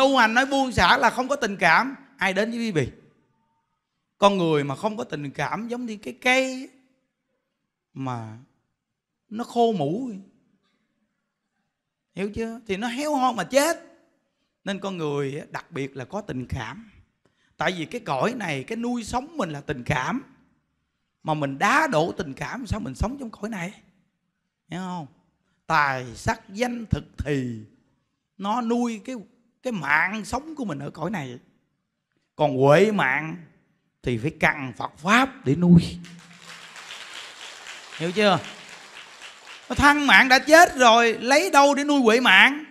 tu hành nói buông xả là không có tình cảm ai đến với quý vị con người mà không có tình cảm giống như cái cây mà nó khô mũ hiểu chưa thì nó héo ho mà chết nên con người đặc biệt là có tình cảm tại vì cái cõi này cái nuôi sống mình là tình cảm mà mình đá đổ tình cảm sao mình sống trong cõi này hiểu không tài sắc danh thực thì nó nuôi cái cái mạng sống của mình ở cõi này còn huệ mạng thì phải cần phật pháp để nuôi hiểu chưa thân mạng đã chết rồi lấy đâu để nuôi huệ mạng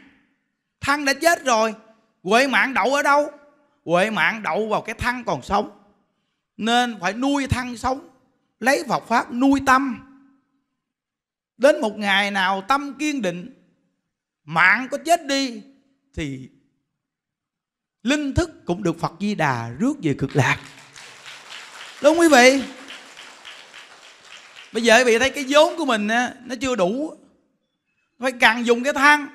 thân đã chết rồi huệ mạng đậu ở đâu huệ mạng đậu vào cái thân còn sống nên phải nuôi thân sống lấy phật pháp nuôi tâm đến một ngày nào tâm kiên định mạng có chết đi thì linh thức cũng được phật di đà rước về cực lạc đúng không quý vị bây giờ quý vị thấy cái vốn của mình á, nó chưa đủ phải càng dùng cái thang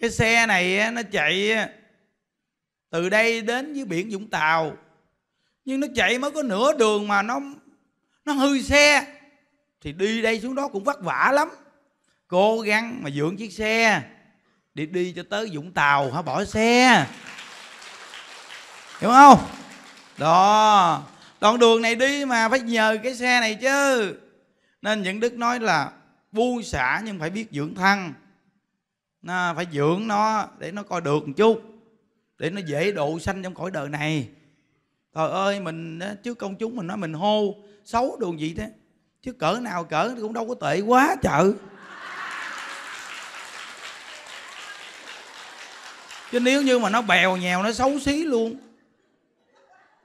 cái xe này nó chạy từ đây đến với biển vũng tàu nhưng nó chạy mới có nửa đường mà nó nó hư xe thì đi đây xuống đó cũng vất vả lắm cố gắng mà dưỡng chiếc xe để đi cho tới vũng tàu hả bỏ xe hiểu không đó đoạn đường này đi mà phải nhờ cái xe này chứ nên những đức nói là buông xả nhưng phải biết dưỡng thân nó phải dưỡng nó để nó coi được một chút để nó dễ độ sanh trong cõi đời này trời ơi mình trước công chúng mình nói mình hô xấu đường gì thế chứ cỡ nào cỡ cũng đâu có tệ quá chợ chứ nếu như mà nó bèo nhèo nó xấu xí luôn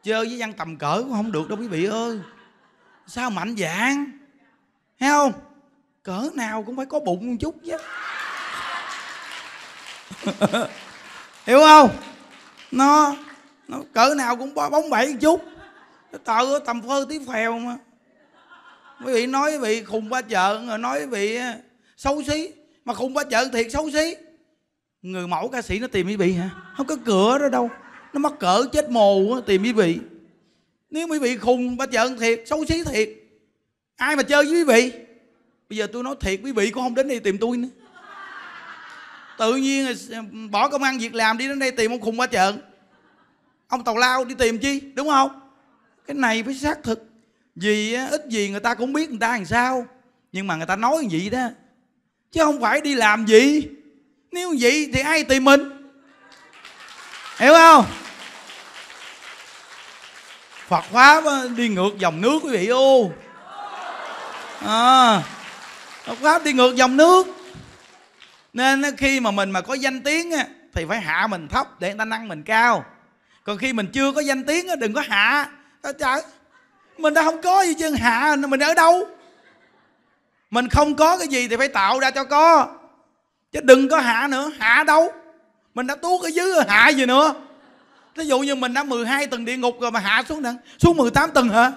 chơi với văn tầm cỡ cũng không được đâu quý vị ơi sao mạnh dạng thấy không cỡ nào cũng phải có bụng một chút chứ hiểu không nó nó cỡ nào cũng bóng bẩy một chút tờ tầm phơ tí phèo mà quý vị nói bị khùng quá chợ rồi nói bị à, xấu xí mà khùng quá chợ thiệt xấu xí người mẫu ca sĩ nó tìm quý vị hả không có cửa đó đâu nó mắc cỡ chết mồ tìm quý vị nếu quý vị khùng ba chợn thiệt xấu xí thiệt ai mà chơi với quý vị bây giờ tôi nói thiệt quý vị cũng không đến đây tìm tôi nữa tự nhiên ừ, bỏ công ăn việc làm đi đến đây tìm ông khùng ba chợn ông tàu lao đi tìm chi đúng không cái này phải xác thực vì ít gì người ta cũng biết người ta làm sao nhưng mà người ta nói vậy đó chứ không phải đi làm gì nếu vậy thì ai tìm mình hiểu không Phật pháp đi ngược dòng nước quý vị ô à, Phật pháp đi ngược dòng nước nên khi mà mình mà có danh tiếng thì phải hạ mình thấp để người ta nâng mình cao còn khi mình chưa có danh tiếng đừng có hạ trời mình đã không có gì chứ hạ mình ở đâu mình không có cái gì thì phải tạo ra cho có chứ đừng có hạ nữa hạ đâu mình đã tuốt ở dưới hạ gì nữa Ví dụ như mình đã 12 tầng địa ngục rồi mà hạ xuống nè, xuống 18 tầng hả?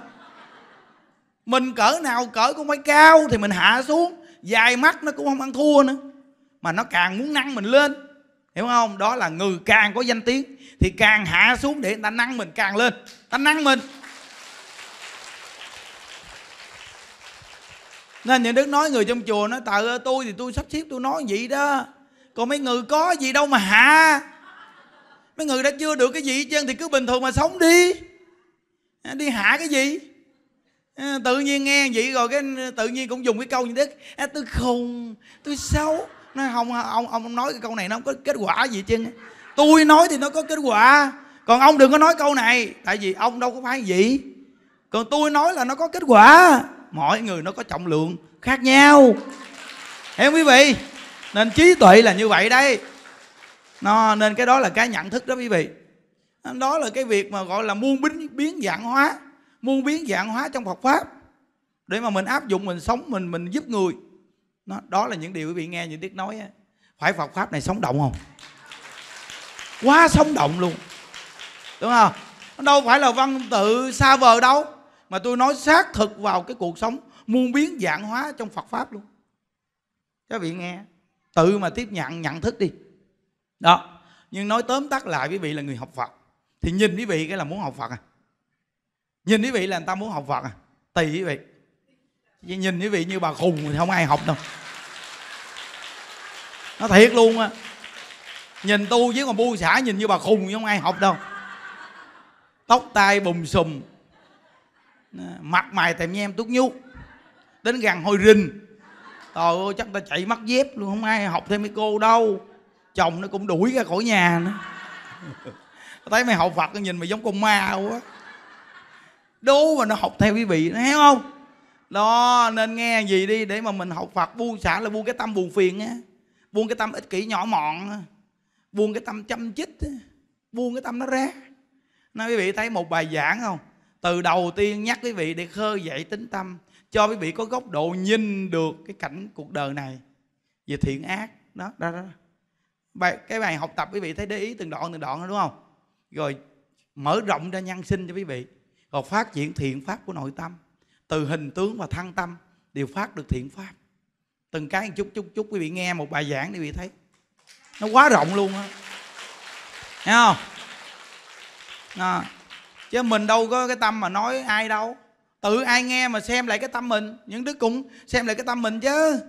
Mình cỡ nào cỡ cũng phải cao thì mình hạ xuống, dài mắt nó cũng không ăn thua nữa. Mà nó càng muốn nâng mình lên. Hiểu không? Đó là người càng có danh tiếng thì càng hạ xuống để người ta nâng mình càng lên, ta nâng mình. Nên những Đức nói người trong chùa nói Tại tôi thì tôi sắp xếp tôi nói vậy đó Còn mấy người có gì đâu mà hạ mấy người đã chưa được cái gì chứ thì cứ bình thường mà sống đi à, đi hạ cái gì à, tự nhiên nghe vậy rồi cái tự nhiên cũng dùng cái câu như thế à, tôi khùng tôi xấu nói không ông ông nói cái câu này nó không có kết quả gì chứ tôi nói thì nó có kết quả còn ông đừng có nói câu này tại vì ông đâu có phải gì còn tôi nói là nó có kết quả mọi người nó có trọng lượng khác nhau hiểu quý vị nên trí tuệ là như vậy đây nó nên cái đó là cái nhận thức đó quý vị đó là cái việc mà gọi là muôn biến biến dạng hóa muôn biến dạng hóa trong Phật pháp để mà mình áp dụng mình sống mình mình giúp người đó, đó là những điều quý vị nghe những tiết nói ấy. phải Phật pháp này sống động không quá sống động luôn đúng không đâu phải là văn tự xa vời đâu mà tôi nói xác thực vào cái cuộc sống muôn biến dạng hóa trong Phật pháp luôn các vị nghe tự mà tiếp nhận nhận thức đi đó nhưng nói tóm tắt lại quý vị là người học phật thì nhìn quý vị cái là muốn học phật à nhìn quý vị là người ta muốn học phật à tùy quý vị Vậy nhìn quý vị như bà khùng thì không ai học đâu nó thiệt luôn á nhìn tu chứ còn bu xả nhìn như bà khùng thì không ai học đâu tóc tai bùm xùm mặt mày tèm nhem tút nhút đến gần hôi rình trời ơi chắc ta chạy mất dép luôn không ai học thêm mấy cô đâu chồng nó cũng đuổi ra khỏi nhà nữa nó thấy mày học phật nó nhìn mày giống con ma quá đố mà nó học theo quý vị nó hiểu không đó nên nghe gì đi để mà mình học phật buông xả là buông cái tâm buồn phiền á buông cái tâm ích kỷ nhỏ mọn á buông cái tâm chăm chích buông cái tâm nó ra nói quý vị thấy một bài giảng không từ đầu tiên nhắc quý vị để khơi dậy tính tâm cho quý vị có góc độ nhìn được cái cảnh cuộc đời này về thiện ác đó đó đó bài, cái bài học tập quý vị thấy để ý từng đoạn từng đoạn đó, đúng không rồi mở rộng ra nhân sinh cho quý vị rồi phát triển thiện pháp của nội tâm từ hình tướng và thăng tâm đều phát được thiện pháp từng cái chút chút chút quý vị nghe một bài giảng quý vị thấy nó quá rộng luôn á nghe không à. chứ mình đâu có cái tâm mà nói ai đâu tự ai nghe mà xem lại cái tâm mình những đứa cũng xem lại cái tâm mình chứ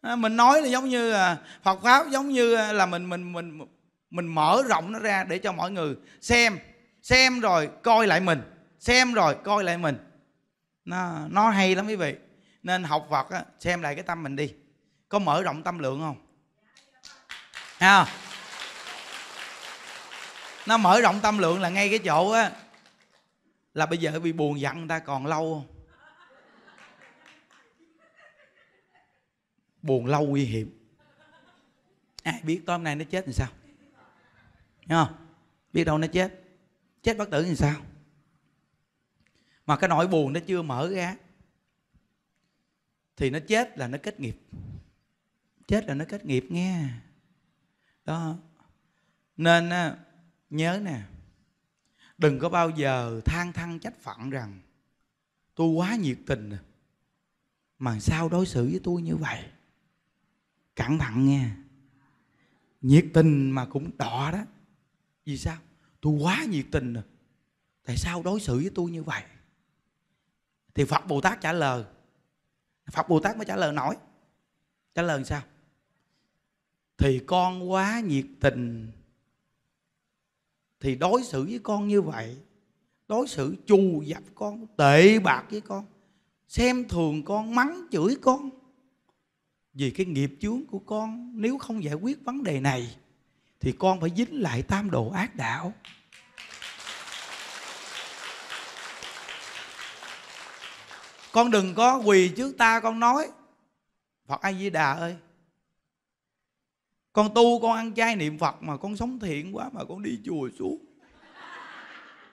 À, mình nói là giống như à, Phật pháp giống như à, là mình mình mình mình mở rộng nó ra để cho mọi người xem xem rồi coi lại mình xem rồi coi lại mình nó nó hay lắm quý vị nên học Phật á, xem lại cái tâm mình đi có mở rộng tâm lượng không à, nó mở rộng tâm lượng là ngay cái chỗ á là bây giờ bị buồn giận người ta còn lâu không buồn lâu nguy hiểm ai biết tối hôm nay nó chết thì sao Đúng không biết đâu nó chết chết bất tử thì sao mà cái nỗi buồn nó chưa mở ra thì nó chết là nó kết nghiệp chết là nó kết nghiệp nghe đó nên nhớ nè đừng có bao giờ than thân trách phận rằng tôi quá nhiệt tình à, mà sao đối xử với tôi như vậy cẩn thận nghe nhiệt tình mà cũng đọ đó vì sao tôi quá nhiệt tình rồi tại sao đối xử với tôi như vậy thì phật bồ tát trả lời phật bồ tát mới trả lời nổi trả lời sao thì con quá nhiệt tình thì đối xử với con như vậy đối xử chù dập con tệ bạc với con xem thường con mắng chửi con vì cái nghiệp chướng của con nếu không giải quyết vấn đề này thì con phải dính lại tam đồ ác đạo con đừng có quỳ trước ta con nói phật a di đà ơi con tu con ăn chay niệm phật mà con sống thiện quá mà con đi chùa suốt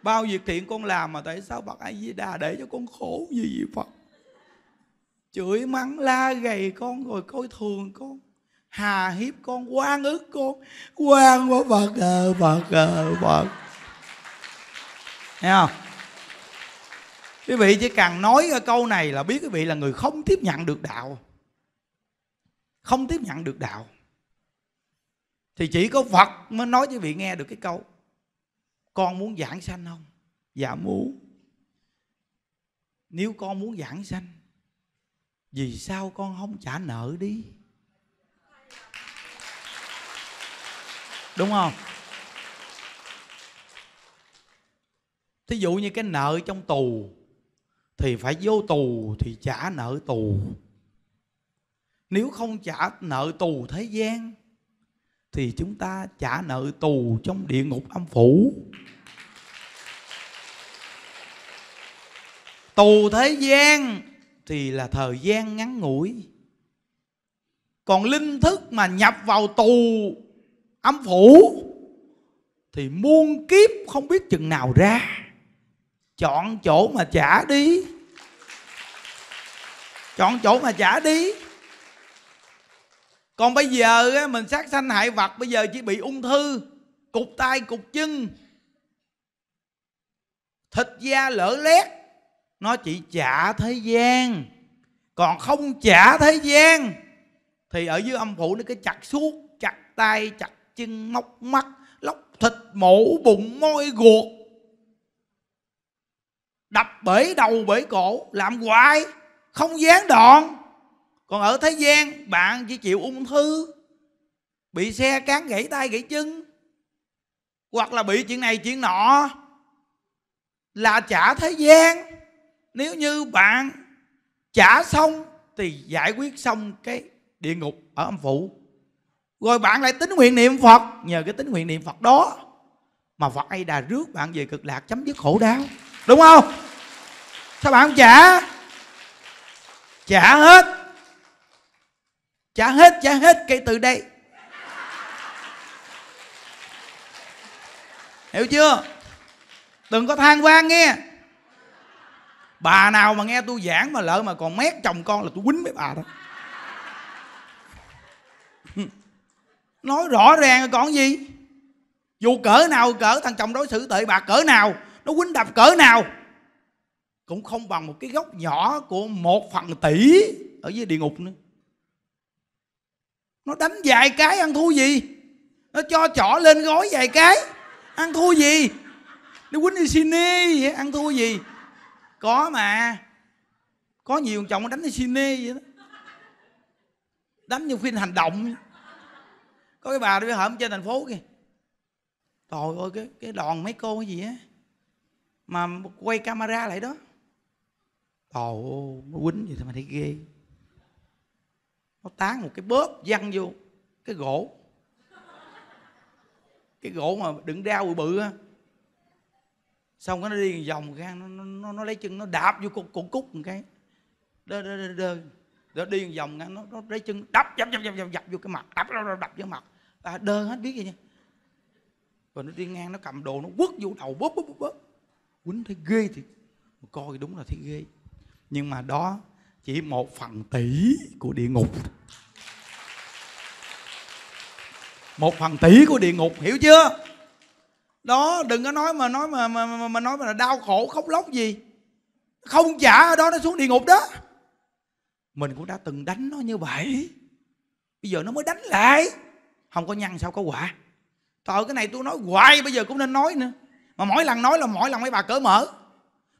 bao việc thiện con làm mà tại sao phật a di đà để cho con khổ gì vậy phật chửi mắng la gầy con rồi coi thường con hà hiếp con quan ức con quan quá phật ờ phật ờ phật thấy không quý vị chỉ cần nói cái câu này là biết quý vị là người không tiếp nhận được đạo không tiếp nhận được đạo thì chỉ có phật mới nói với vị nghe được cái câu con muốn giảng sanh không dạ muốn nếu con muốn giảng sanh vì sao con không trả nợ đi đúng không thí dụ như cái nợ trong tù thì phải vô tù thì trả nợ tù nếu không trả nợ tù thế gian thì chúng ta trả nợ tù trong địa ngục âm phủ tù thế gian thì là thời gian ngắn ngủi còn linh thức mà nhập vào tù âm phủ thì muôn kiếp không biết chừng nào ra chọn chỗ mà trả đi chọn chỗ mà trả đi còn bây giờ mình sát sanh hại vật bây giờ chỉ bị ung thư cục tay cục chân thịt da lở lét nó chỉ trả thế gian còn không trả thế gian thì ở dưới âm phủ nó cứ chặt suốt chặt tay chặt chân móc mắt lóc thịt mổ bụng môi ruột đập bể đầu bể cổ làm hoài không gián đoạn còn ở thế gian bạn chỉ chịu ung thư bị xe cán gãy tay gãy chân hoặc là bị chuyện này chuyện nọ là trả thế gian nếu như bạn trả xong thì giải quyết xong cái địa ngục ở âm phủ rồi bạn lại tính nguyện niệm phật nhờ cái tính nguyện niệm phật đó mà phật ấy đà rước bạn về cực lạc chấm dứt khổ đau đúng không sao bạn không trả trả hết trả hết trả hết kể từ đây hiểu chưa đừng có than vang nghe bà nào mà nghe tôi giảng mà lỡ mà còn mét chồng con là tôi quýnh mấy bà đó nói rõ ràng còn gì dù cỡ nào cỡ thằng chồng đối xử tệ bạc cỡ nào nó quýnh đập cỡ nào cũng không bằng một cái góc nhỏ của một phần tỷ ở dưới địa ngục nữa nó đánh vài cái ăn thua gì nó cho trỏ lên gói vài cái ăn thua gì nó quýnh đi xin đi ăn thua gì có mà có nhiều chồng đánh cine vậy đó đánh như phim hành động có cái bà đi hởm trên thành phố kìa trời ơi cái cái đoàn mấy cô cái gì á mà quay camera lại đó trời ơi nó quýnh gì thì mà thấy ghê nó tán một cái bóp văng vô cái gỗ cái gỗ mà đựng rau bự bự á xong cái nó đi vòng gan nó, nó, nó lấy chân nó đạp vô cục cục cúc một cái đơ đơ đơ đơ đơ đi vòng gan nó, nó lấy chân đập dập dập dập dập dập vô cái mặt đập đập đập vô mặt à, đơ hết biết gì nha rồi nó đi ngang nó cầm đồ nó quất vô đầu bóp bóp bóp bóp quýnh thấy ghê thì coi đúng là thấy ghê nhưng mà đó chỉ một phần tỷ của địa ngục một phần tỷ của địa ngục hiểu chưa đó đừng có nói mà nói mà mà, mà, mà nói mà là đau khổ khóc lóc gì không trả ở đó nó xuống địa ngục đó mình cũng đã từng đánh nó như vậy bây giờ nó mới đánh lại không có nhân sao có quả trời cái này tôi nói hoài bây giờ cũng nên nói nữa mà mỗi lần nói là mỗi lần mấy bà cỡ mở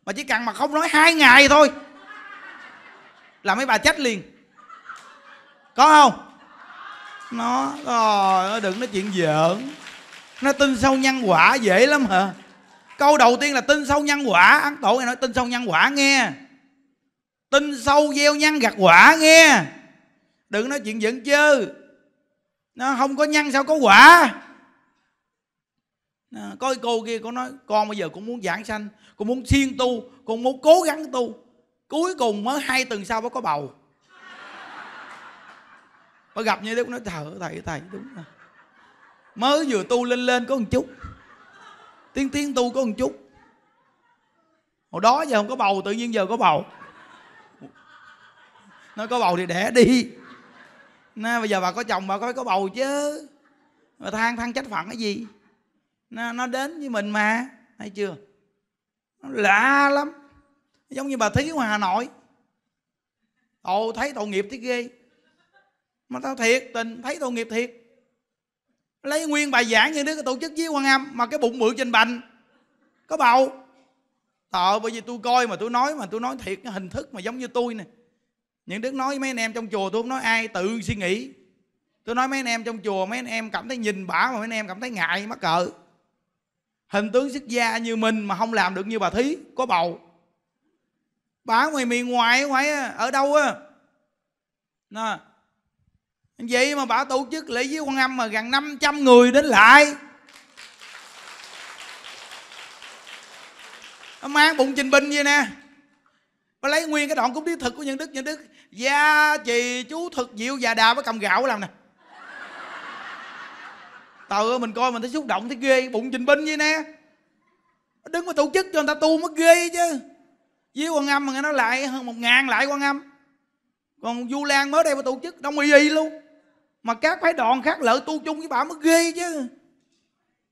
mà chỉ cần mà không nói hai ngày thôi là mấy bà chết liền có không nó rồi đừng nói chuyện giỡn nó tin sâu nhân quả dễ lắm hả câu đầu tiên là tin sâu nhân quả ấn tổ nghe nói tin sâu nhân quả nghe tin sâu gieo nhân gặt quả nghe đừng nói chuyện giận chứ nó không có nhân sao có quả có cô kia cô nói con bây giờ cũng muốn giảng sanh cũng muốn siêng tu cũng muốn cố gắng tu cuối cùng mới hai tuần sau mới có bầu mới gặp như thế cũng nói thở thầy thầy đúng rồi mới vừa tu lên lên có một chút tiếng tiếng tu có một chút hồi đó giờ không có bầu tự nhiên giờ có bầu nó có bầu thì đẻ đi nó bây giờ bà có chồng bà có phải có bầu chứ mà than than trách phận cái gì nó, nó đến với mình mà hay chưa nó lạ lắm giống như bà thí ngoài hà nội ồ thấy tội nghiệp thấy ghê mà tao thiệt tình thấy tội nghiệp thiệt lấy nguyên bài giảng như đứa tổ chức với quan âm mà cái bụng mượn trên bành có bầu tờ bởi vì tôi coi mà tôi nói mà tôi nói thiệt cái hình thức mà giống như tôi nè những đứa nói với mấy anh em trong chùa tôi không nói ai tự suy nghĩ tôi nói mấy anh em trong chùa mấy anh em cảm thấy nhìn bả mà mấy anh em cảm thấy ngại mắc cỡ hình tướng xuất gia như mình mà không làm được như bà thí có bầu bả ngoài miền ngoài ngoài ở đâu á nè vậy mà bà tổ chức lễ với quan âm mà gần 500 người đến lại nó mang bụng trình binh vậy nè bà lấy nguyên cái đoạn cúng thiết thực của nhân đức nhân đức gia trì chú thực diệu già đà với cầm gạo làm nè tờ ơi, mình coi mình thấy xúc động thấy ghê bụng trình binh vậy nè đứng mà tổ chức cho người ta tu mới ghê chứ với quan âm mà nghe nó lại hơn một ngàn lại quan âm còn du lan mới đây mà tổ chức đông y y luôn mà các phái đoàn khác lỡ tu chung với bà mới ghê chứ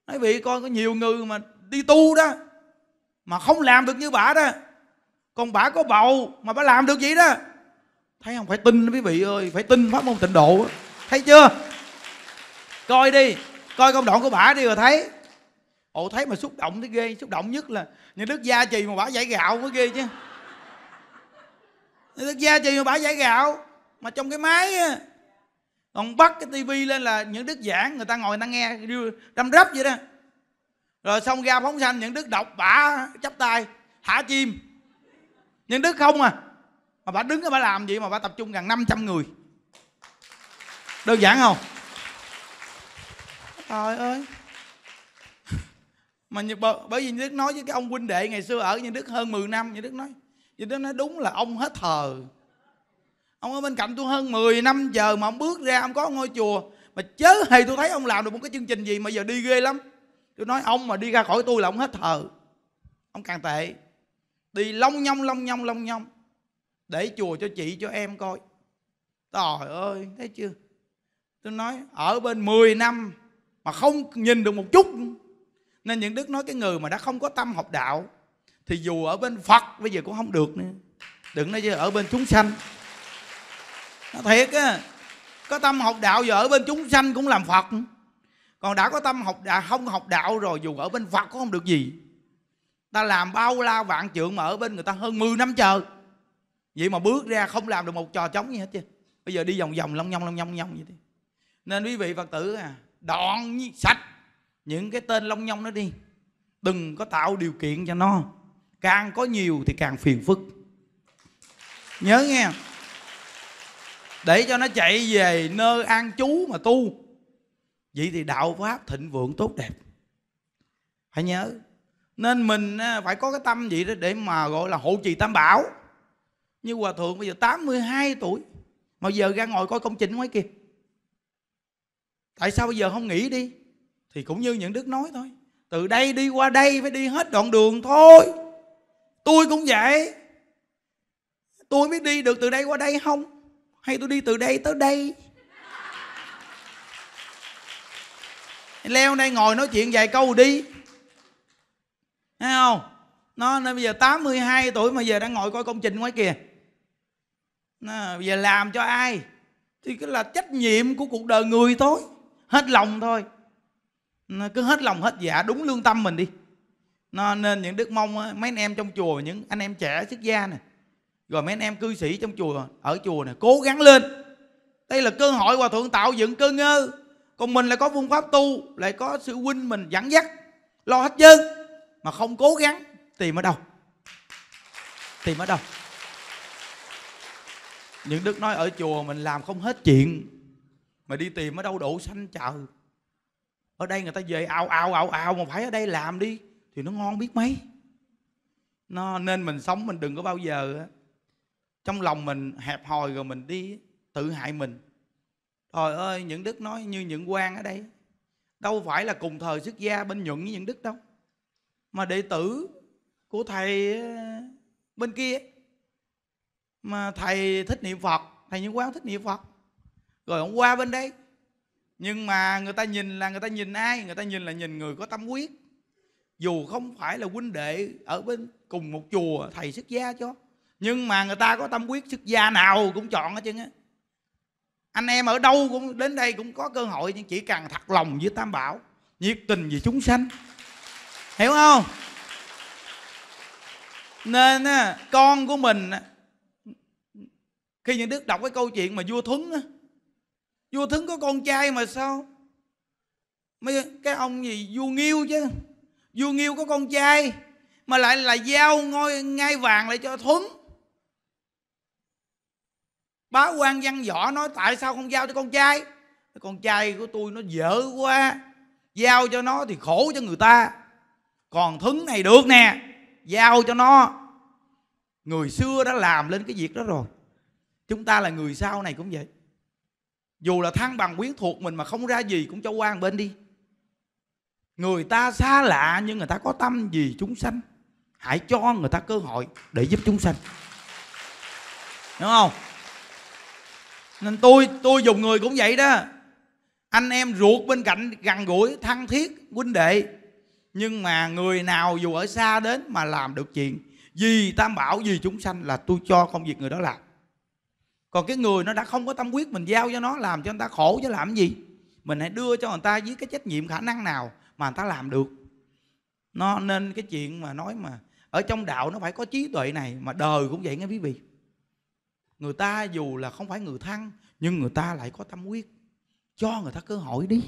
nói vị coi có nhiều người mà đi tu đó mà không làm được như bà đó còn bà có bầu mà bà làm được gì đó thấy không phải tin quý vị ơi phải tin pháp môn tịnh độ thấy chưa coi đi coi công đoạn của bà đi rồi thấy ồ thấy mà xúc động thấy ghê xúc động nhất là những đức gia trì mà bà giải gạo mới ghê chứ những đức gia trì mà bà giải gạo mà trong cái máy á ông bắt cái tivi lên là những đức giảng người ta ngồi người ta nghe đâm rấp vậy đó rồi xong ra phóng sanh những đức đọc bả chắp tay thả chim những đức không à mà bả đứng bả làm gì mà bả tập trung gần 500 người đơn giản không trời ơi mà như, bởi vì như đức nói với cái ông huynh đệ ngày xưa ở như đức hơn 10 năm như đức nói như đức nói đúng là ông hết thờ ông ở bên cạnh tôi hơn 10 năm giờ mà ông bước ra ông có ngôi chùa mà chớ hề tôi thấy ông làm được một cái chương trình gì mà giờ đi ghê lắm tôi nói ông mà đi ra khỏi tôi là ông hết thờ ông càng tệ đi long nhong long nhong long nhong để chùa cho chị cho em coi trời ơi thấy chưa tôi nói ở bên 10 năm mà không nhìn được một chút nên những đức nói cái người mà đã không có tâm học đạo thì dù ở bên phật bây giờ cũng không được nữa đừng nói chứ ở bên chúng sanh thiệt á có tâm học đạo giờ ở bên chúng sanh cũng làm phật còn đã có tâm học đạo không học đạo rồi dù ở bên phật cũng không được gì ta làm bao la vạn trượng mà ở bên người ta hơn 10 năm chờ vậy mà bước ra không làm được một trò trống gì hết chứ bây giờ đi vòng vòng long nhong long nhong nhong vậy đi nên quý vị phật tử à đoạn sạch những cái tên long nhong nó đi đừng có tạo điều kiện cho nó càng có nhiều thì càng phiền phức nhớ nghe để cho nó chạy về nơi an chú mà tu vậy thì đạo pháp thịnh vượng tốt đẹp phải nhớ nên mình à, phải có cái tâm gì đó để mà gọi là hộ trì tam bảo như hòa thượng bây giờ 82 tuổi mà giờ ra ngồi coi công trình ngoài kia tại sao bây giờ không nghỉ đi thì cũng như những đức nói thôi từ đây đi qua đây phải đi hết đoạn đường thôi tôi cũng vậy tôi biết đi được từ đây qua đây không hay tôi đi từ đây tới đây leo đây ngồi nói chuyện vài câu đi thấy không nó nên bây giờ 82 tuổi mà giờ đang ngồi coi công trình ngoài kìa nó, bây giờ làm cho ai thì cái là trách nhiệm của cuộc đời người thôi hết lòng thôi nó cứ hết lòng hết dạ đúng lương tâm mình đi nó, nên những đức mong mấy anh em trong chùa những anh em trẻ xuất gia này rồi mấy anh em cư sĩ trong chùa ở chùa này cố gắng lên đây là cơ hội hòa thượng tạo dựng cơ ngơ còn mình lại có phương pháp tu lại có sự huynh mình dẫn dắt lo hết trơn mà không cố gắng tìm ở đâu tìm ở đâu những đức nói ở chùa mình làm không hết chuyện mà đi tìm ở đâu độ xanh chờ ở đây người ta về ao ao ao ao mà phải ở đây làm đi thì nó ngon biết mấy nó nên mình sống mình đừng có bao giờ trong lòng mình hẹp hòi rồi mình đi tự hại mình trời ơi những đức nói như những quan ở đây đâu phải là cùng thời xuất gia bên nhuận với những đức đâu mà đệ tử của thầy ờ, bên kia mà thầy thích niệm phật thầy những quán thích niệm phật rồi ông qua bên đây nhưng mà người ta nhìn là người ta nhìn ai người ta nhìn là nhìn người có tâm quyết dù không phải là huynh đệ ở bên cùng một chùa thầy xuất gia cho nhưng mà người ta có tâm quyết xuất gia nào cũng chọn hết trơn á anh em ở đâu cũng đến đây cũng có cơ hội nhưng chỉ cần thật lòng với tam bảo nhiệt tình vì chúng sanh hiểu không nên con của mình khi những đức đọc cái câu chuyện mà vua thuấn vua thuấn có con trai mà sao mấy cái ông gì vua nghiêu chứ vua nghiêu có con trai mà lại là giao ngôi ngai vàng lại cho thuấn bá quan văn võ nói tại sao không giao cho con trai con trai của tôi nó dở quá giao cho nó thì khổ cho người ta còn thứng này được nè giao cho nó người xưa đã làm lên cái việc đó rồi chúng ta là người sau này cũng vậy dù là thăng bằng quyến thuộc mình mà không ra gì cũng cho quan bên đi người ta xa lạ nhưng người ta có tâm vì chúng sanh hãy cho người ta cơ hội để giúp chúng sanh đúng không nên tôi tôi dùng người cũng vậy đó anh em ruột bên cạnh gần gũi thân thiết huynh đệ nhưng mà người nào dù ở xa đến mà làm được chuyện vì tam bảo vì chúng sanh là tôi cho công việc người đó làm còn cái người nó đã không có tâm quyết mình giao cho nó làm cho người ta khổ chứ làm gì mình hãy đưa cho người ta với cái trách nhiệm khả năng nào mà người ta làm được nó nên cái chuyện mà nói mà ở trong đạo nó phải có trí tuệ này mà đời cũng vậy nghe quý vị người ta dù là không phải người thân nhưng người ta lại có tâm quyết cho người ta cơ hội đi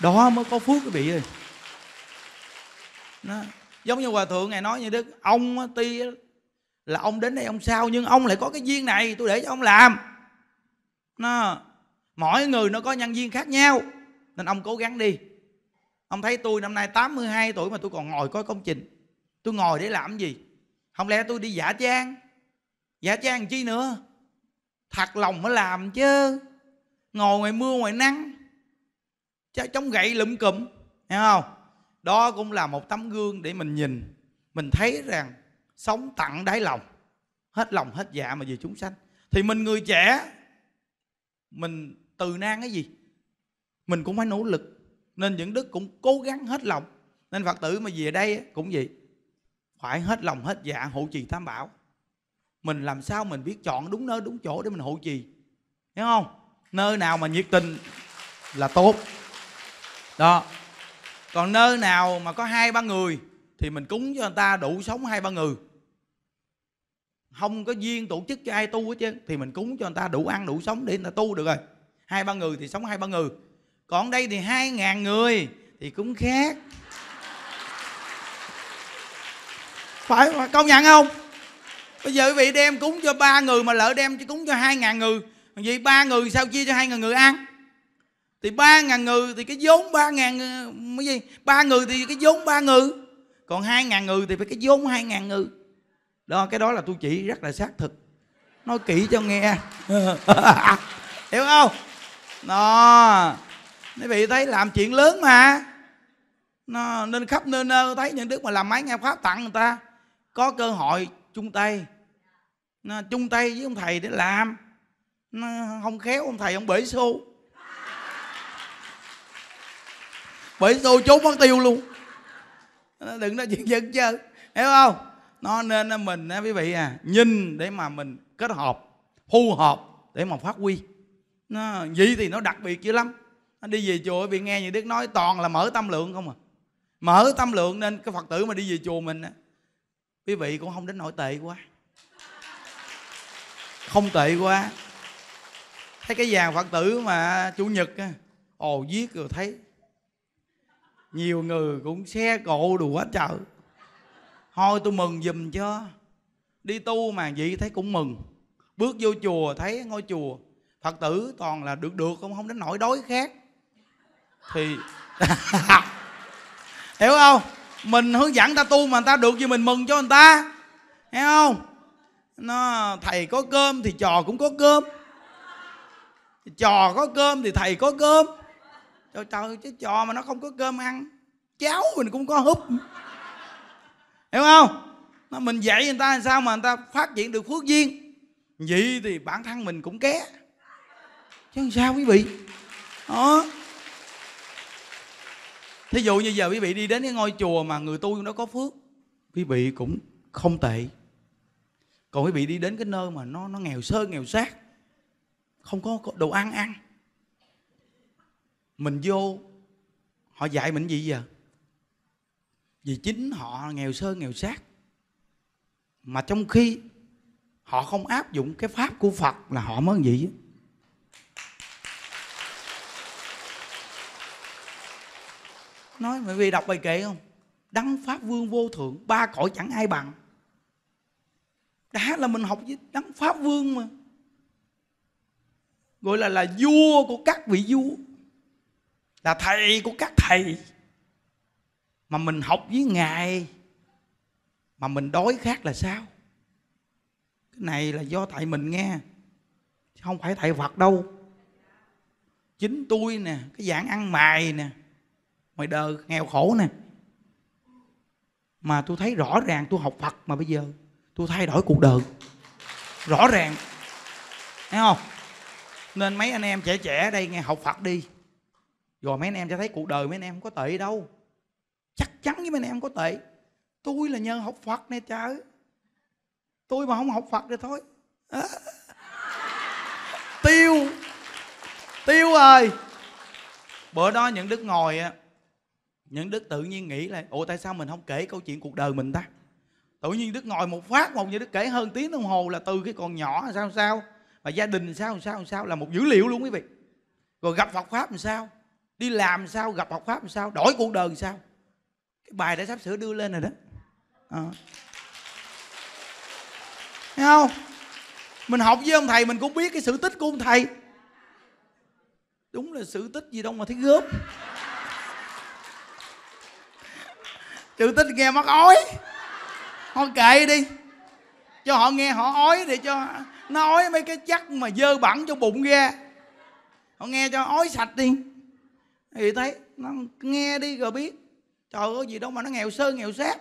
đó mới có phước quý vị ơi đó. giống như hòa thượng ngài nói như đức ông ti là ông đến đây ông sao nhưng ông lại có cái duyên này tôi để cho ông làm nó mỗi người nó có nhân duyên khác nhau nên ông cố gắng đi ông thấy tôi năm nay 82 tuổi mà tôi còn ngồi coi công trình tôi ngồi để làm gì không lẽ tôi đi giả trang giả cha làm chi nữa thật lòng mới làm chứ ngồi ngoài mưa ngoài nắng cha chống gậy lụm cụm hiểu không đó cũng là một tấm gương để mình nhìn mình thấy rằng sống tặng đáy lòng hết lòng hết dạ mà về chúng sanh thì mình người trẻ mình từ nan cái gì mình cũng phải nỗ lực nên những đức cũng cố gắng hết lòng nên phật tử mà về đây cũng vậy phải hết lòng hết dạ hộ trì tam bảo mình làm sao mình biết chọn đúng nơi đúng chỗ để mình hộ trì hiểu không nơi nào mà nhiệt tình là tốt đó còn nơi nào mà có hai ba người thì mình cúng cho người ta đủ sống hai ba người không có duyên tổ chức cho ai tu hết chứ thì mình cúng cho người ta đủ ăn đủ sống để người ta tu được rồi hai ba người thì sống hai ba người còn đây thì hai ngàn người thì cũng khác phải, phải công nhận không bây giờ quý vị đem cúng cho ba người mà lỡ đem cho cúng cho hai ngàn người vì ba người sao chia cho hai ngàn người ăn thì ba ngàn người thì cái vốn ba ngàn cái gì ba người thì cái vốn ba người còn hai ngàn người thì phải cái vốn hai ngàn người đó cái đó là tôi chỉ rất là xác thực nói kỹ cho nghe hiểu không nó quý vị thấy làm chuyện lớn mà nó nên khắp nơi nơi thấy những đức mà làm mấy nghe pháp tặng người ta có cơ hội chung tay nó chung tay với ông thầy để làm nó không khéo ông thầy ông bể xô bể xô trốn mất tiêu luôn đừng nói chuyện dân chơi hiểu không nó nên mình á quý vị à nhìn để mà mình kết hợp phù hợp để mà phát huy nó vậy thì nó đặc biệt chứ lắm nó đi về chùa bị nghe như đức nói toàn là mở tâm lượng không à mở tâm lượng nên cái phật tử mà đi về chùa mình á quý vị cũng không đến nỗi tệ quá không tệ quá thấy cái vàng phật tử mà chủ nhật ồ giết rồi thấy nhiều người cũng xe cộ đủ quá trời thôi tôi mừng giùm cho đi tu mà vậy thấy cũng mừng bước vô chùa thấy ngôi chùa phật tử toàn là được được không không đến nỗi đói khát thì hiểu không mình hướng dẫn ta tu mà ta được gì mình mừng cho người ta nghe không nó thầy có cơm thì trò cũng có cơm trò có cơm thì thầy có cơm trời trời chứ trò mà nó không có cơm ăn cháo mình cũng có húp hiểu không nó mình dạy người ta làm sao mà người ta phát triển được phước duyên vậy thì bản thân mình cũng ké chứ sao quý vị đó thí dụ như giờ quý vị đi đến cái ngôi chùa mà người tu nó có phước quý vị cũng không tệ còn quý vị đi đến cái nơi mà nó nó nghèo sơ nghèo xác không có đồ ăn ăn mình vô họ dạy mình gì giờ vì chính họ nghèo sơ nghèo xác mà trong khi họ không áp dụng cái pháp của phật là họ mới gì vậy nói bởi vì đọc bài kệ không đấng pháp vương vô thượng ba cõi chẳng ai bằng đã là mình học với đấng pháp vương mà gọi là là vua của các vị vua là thầy của các thầy mà mình học với ngài mà mình đói khác là sao cái này là do tại mình nghe không phải tại phật đâu chính tôi nè cái dạng ăn mày nè ngoài đời nghèo khổ nè mà tôi thấy rõ ràng tôi học phật mà bây giờ tôi thay đổi cuộc đời rõ ràng thấy không nên mấy anh em trẻ trẻ đây nghe học phật đi rồi mấy anh em sẽ thấy cuộc đời mấy anh em không có tệ đâu chắc chắn với mấy anh em không có tệ tôi là nhân học phật nè trời tôi mà không học phật thì thôi à. tiêu tiêu ơi bữa đó những đức ngồi á những đức tự nhiên nghĩ lại ủa tại sao mình không kể câu chuyện cuộc đời mình ta tự nhiên đức ngồi một phát một như đức kể hơn tiếng đồng hồ là từ cái còn nhỏ là sao sao và gia đình sao làm sao làm sao là một dữ liệu luôn quý vị rồi gặp Phật pháp làm sao đi làm sao gặp Phật pháp làm sao đổi cuộc đời làm sao cái bài đã sắp sửa đưa lên rồi đó à. thấy không mình học với ông thầy mình cũng biết cái sự tích của ông thầy đúng là sự tích gì đâu mà thấy gớm tự tin nghe mắc ói thôi kệ đi cho họ nghe họ ói để cho nó ói mấy cái chắc mà dơ bẩn trong bụng ra họ nghe cho ói sạch đi thì thấy nó nghe đi rồi biết trời có gì đâu mà nó nghèo sơ nghèo xác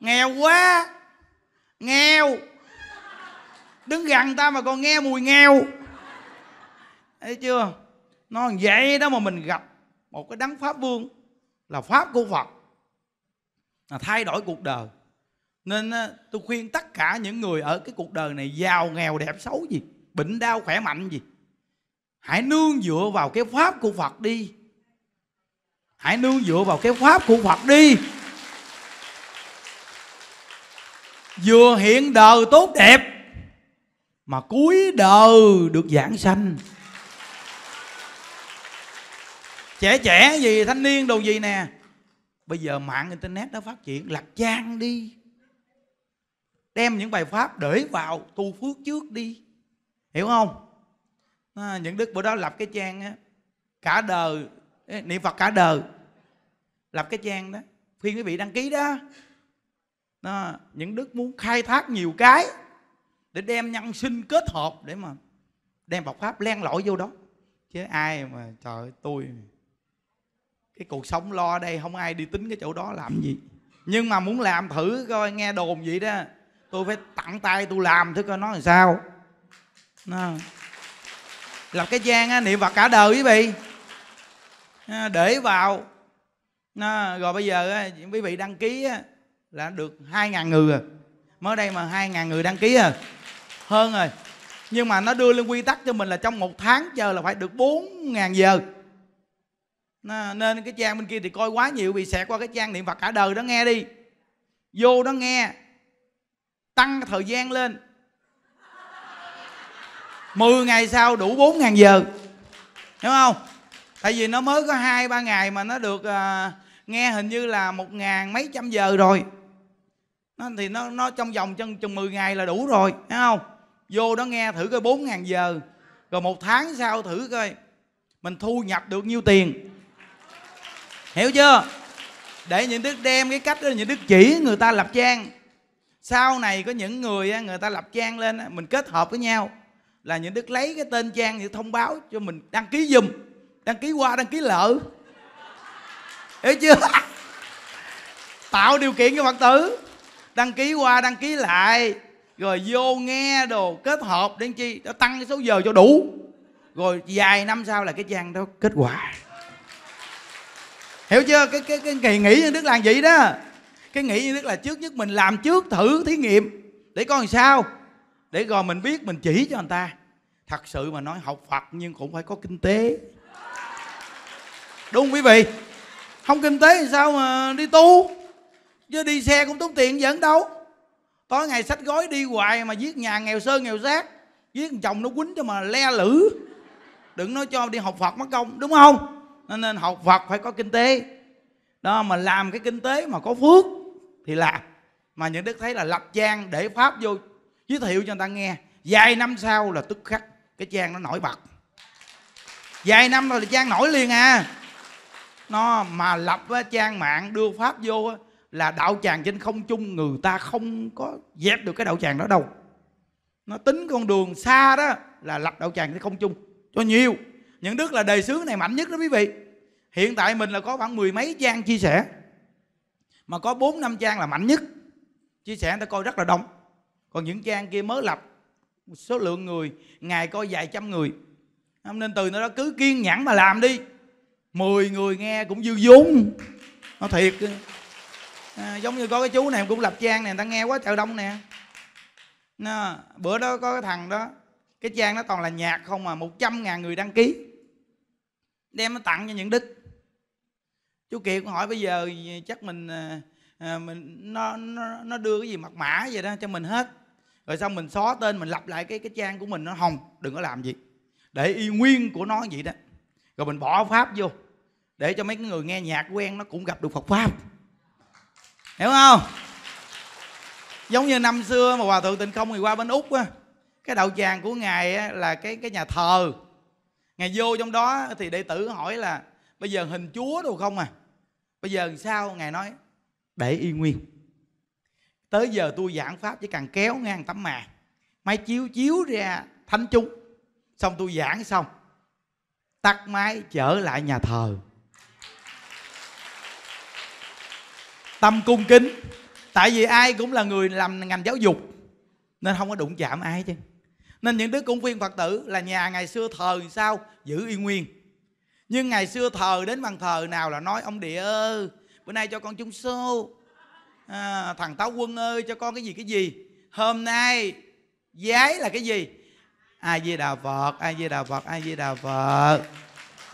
nghèo quá nghèo đứng gần ta mà còn nghe mùi nghèo thấy chưa nó vậy đó mà mình gặp một cái đấng pháp vương là pháp của phật là thay đổi cuộc đời nên tôi khuyên tất cả những người ở cái cuộc đời này giàu nghèo đẹp xấu gì bệnh đau khỏe mạnh gì hãy nương dựa vào cái pháp của phật đi hãy nương dựa vào cái pháp của phật đi vừa hiện đời tốt đẹp mà cuối đời được giảng sanh trẻ trẻ gì thanh niên đồ gì nè bây giờ mạng internet đã phát triển lập trang đi đem những bài pháp để vào tu phước trước đi hiểu không à, những đức bữa đó lập cái trang á cả đời niệm phật cả đời lập cái trang đó khuyên quý vị đăng ký đó đó, những đức muốn khai thác nhiều cái để đem nhân sinh kết hợp để mà đem Phật pháp len lỏi vô đó chứ ai mà trời ơi, tôi cái cuộc sống lo đây không ai đi tính cái chỗ đó làm gì nhưng mà muốn làm thử coi nghe đồn vậy đó tôi phải tặng tay tôi làm thứ coi nó làm sao à. lập cái gian á, niệm phật cả đời quý vị để vào à, rồi bây giờ á, quý vị đăng ký á, là được hai ngàn người à. mới đây mà hai ngàn người đăng ký à hơn rồi nhưng mà nó đưa lên quy tắc cho mình là trong một tháng chờ là phải được bốn ngàn giờ nên cái trang bên kia thì coi quá nhiều bị xẹt qua cái trang niệm phật cả đời đó nghe đi vô đó nghe tăng thời gian lên 10 ngày sau đủ 4 ngàn giờ Hiểu không? Tại vì nó mới có hai ba ngày mà nó được à, nghe hình như là một ngàn mấy trăm giờ rồi nó, Thì nó nó trong vòng chân chừng 10 ngày là đủ rồi Hiểu không? Vô đó nghe thử coi 4 ngàn giờ Rồi một tháng sau thử coi Mình thu nhập được nhiêu tiền hiểu chưa để những đức đem cái cách đó những đức chỉ người ta lập trang sau này có những người người ta lập trang lên mình kết hợp với nhau là những đức lấy cái tên trang để thông báo cho mình đăng ký dùm đăng ký qua đăng ký lỡ, hiểu chưa tạo điều kiện cho phật tử đăng ký qua đăng ký lại rồi vô nghe đồ kết hợp đến chi nó tăng cái số giờ cho đủ rồi vài năm sau là cái trang đó kết quả hiểu chưa cái cái cái kỳ nghĩ như đức là vậy đó cái nghĩ như đức là trước nhất mình làm trước thử thí nghiệm để coi làm sao để rồi mình biết mình chỉ cho người ta thật sự mà nói học phật nhưng cũng phải có kinh tế đúng không quý vị không kinh tế thì sao mà đi tu chứ đi xe cũng tốn tiền dẫn đâu tối ngày sách gói đi hoài mà giết nhà nghèo sơn nghèo rác, giết chồng nó quýnh cho mà le lử đừng nói cho đi học phật mất công đúng không nên học Phật phải có kinh tế đó mà làm cái kinh tế mà có phước thì làm mà những đức thấy là lập trang để pháp vô giới thiệu cho người ta nghe vài năm sau là tức khắc cái trang nó nổi bật vài năm rồi là trang nổi liền à nó mà lập á, trang mạng đưa pháp vô á, là đạo tràng trên không chung người ta không có dẹp được cái đạo tràng đó đâu nó tính con đường xa đó là lập đạo tràng trên không chung, cho nhiều những đức là đề xướng này mạnh nhất đó quý vị hiện tại mình là có khoảng mười mấy trang chia sẻ mà có bốn năm trang là mạnh nhất chia sẻ người ta coi rất là đông còn những trang kia mới lập số lượng người ngày coi vài trăm người nên từ nó cứ kiên nhẫn mà làm đi mười người nghe cũng dư vốn nó thiệt à, giống như có cái chú này cũng lập trang này người ta nghe quá trời đông nè nó, bữa đó có cái thằng đó cái trang nó toàn là nhạc không mà trăm ngàn người đăng ký đem nó tặng cho những đức chú kiệt hỏi bây giờ chắc mình à, à, mình nó, nó nó đưa cái gì mật mã vậy đó cho mình hết rồi xong mình xóa tên mình lập lại cái cái trang của mình nó hồng đừng có làm gì để y nguyên của nó vậy đó rồi mình bỏ pháp vô để cho mấy người nghe nhạc quen nó cũng gặp được phật pháp hiểu không giống như năm xưa mà hòa thượng tịnh không thì qua bên úc á cái đầu tràng của ngài á, là cái cái nhà thờ ngài vô trong đó thì đệ tử hỏi là bây giờ hình chúa đâu không à bây giờ sao ngài nói để y nguyên tới giờ tôi giảng pháp chỉ cần kéo ngang tấm màn máy chiếu chiếu ra thánh chung xong tôi giảng xong tắt máy trở lại nhà thờ tâm cung kính tại vì ai cũng là người làm ngành giáo dục nên không có đụng chạm ai chứ nên những đứa cung viên phật tử là nhà ngày xưa thờ sao giữ y nguyên nhưng ngày xưa thờ đến bàn thờ nào là nói ông địa ơi bữa nay cho con chung xô à, thằng táo quân ơi cho con cái gì cái gì hôm nay giái là cái gì ai di đà phật ai di đà phật ai di đà phật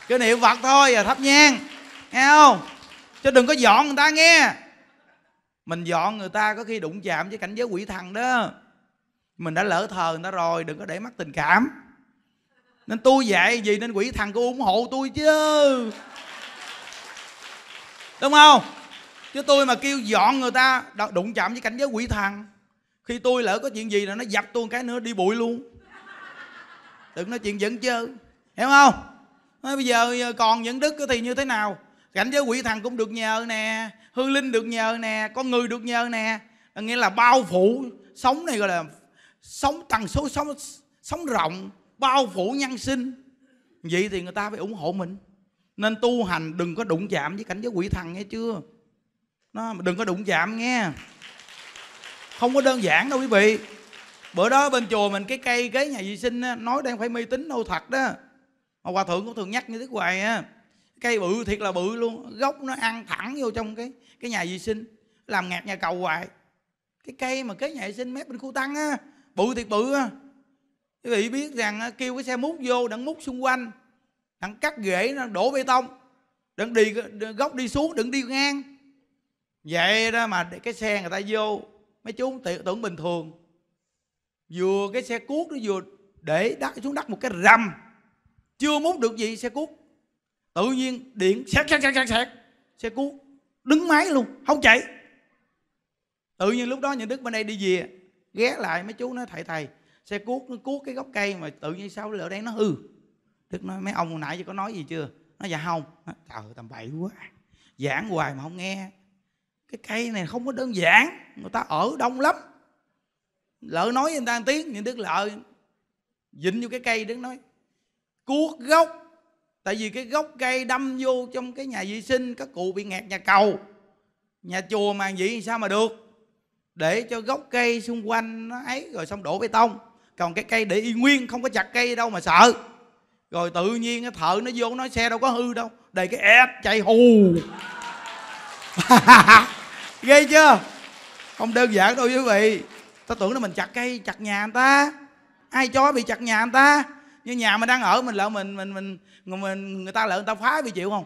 cứ niệm phật thôi à thắp nhang nghe không chứ đừng có dọn người ta nghe mình dọn người ta có khi đụng chạm với cảnh giới quỷ thần đó mình đã lỡ thờ người ta rồi đừng có để mắc tình cảm nên tôi dạy gì nên quỷ thần cũng ủng hộ tôi chứ đúng không chứ tôi mà kêu dọn người ta đụng chạm với cảnh giới quỷ thần khi tôi lỡ có chuyện gì là nó dập tôi một cái nữa đi bụi luôn đừng nói chuyện dẫn chơi hiểu không nói bây giờ ờ, còn những đức thì như thế nào cảnh giới quỷ thần cũng được nhờ nè hư linh được nhờ nè con người được nhờ nè nghĩa là bao phủ sống này gọi là sống tần số sống sống rộng bao phủ nhân sinh vậy thì người ta phải ủng hộ mình nên tu hành đừng có đụng chạm với cảnh giới quỷ thần nghe chưa nó đừng có đụng chạm nghe không có đơn giản đâu quý vị bữa đó bên chùa mình cái cây kế nhà vệ sinh á, nói đang phải mê tín đâu thật đó mà hòa thượng cũng thường nhắc như thế hoài á cây bự thiệt là bự luôn gốc nó ăn thẳng vô trong cái cái nhà vệ sinh làm ngạt nhà cầu hoài cái cây mà kế nhà vệ sinh mép bên khu tăng á bự thiệt bự á quý vị biết rằng kêu cái xe mút vô đặng mút xung quanh đặng cắt ghế nó đổ bê tông đừng đi góc đi xuống đừng đi ngang vậy đó mà cái xe người ta vô mấy chú tưởng bình thường vừa cái xe cuốc nó vừa để đất xuống đất một cái rầm chưa mút được gì xe cuốc tự nhiên điện xét xét xét xét xe cuốc đứng máy luôn không chạy tự nhiên lúc đó những đức bên đây đi về ghé lại mấy chú nói thầy thầy xe cuốc nó cuốc cái gốc cây mà tự nhiên sao lỡ đây nó hư đức nói mấy ông hồi nãy giờ có nói gì chưa nó dạ không nó, trời tầm bậy quá giảng hoài mà không nghe cái cây này không có đơn giản người ta ở đông lắm lỡ nói người ta một tiếng nhưng đức lợi dịnh vô cái cây đức nói cuốc gốc tại vì cái gốc cây đâm vô trong cái nhà vệ sinh các cụ bị ngạt nhà cầu nhà chùa mà vậy sao mà được để cho gốc cây xung quanh nó ấy rồi xong đổ bê tông còn cái cây để y nguyên không có chặt cây đâu mà sợ rồi tự nhiên cái thợ nó vô nói xe đâu có hư đâu đầy cái ép chạy hù ghê chưa không đơn giản đâu quý vị ta tưởng là mình chặt cây chặt nhà người ta ai chó bị chặt nhà người ta như nhà mình đang ở mình lỡ mình mình mình mình người ta lỡ người ta phá bị chịu không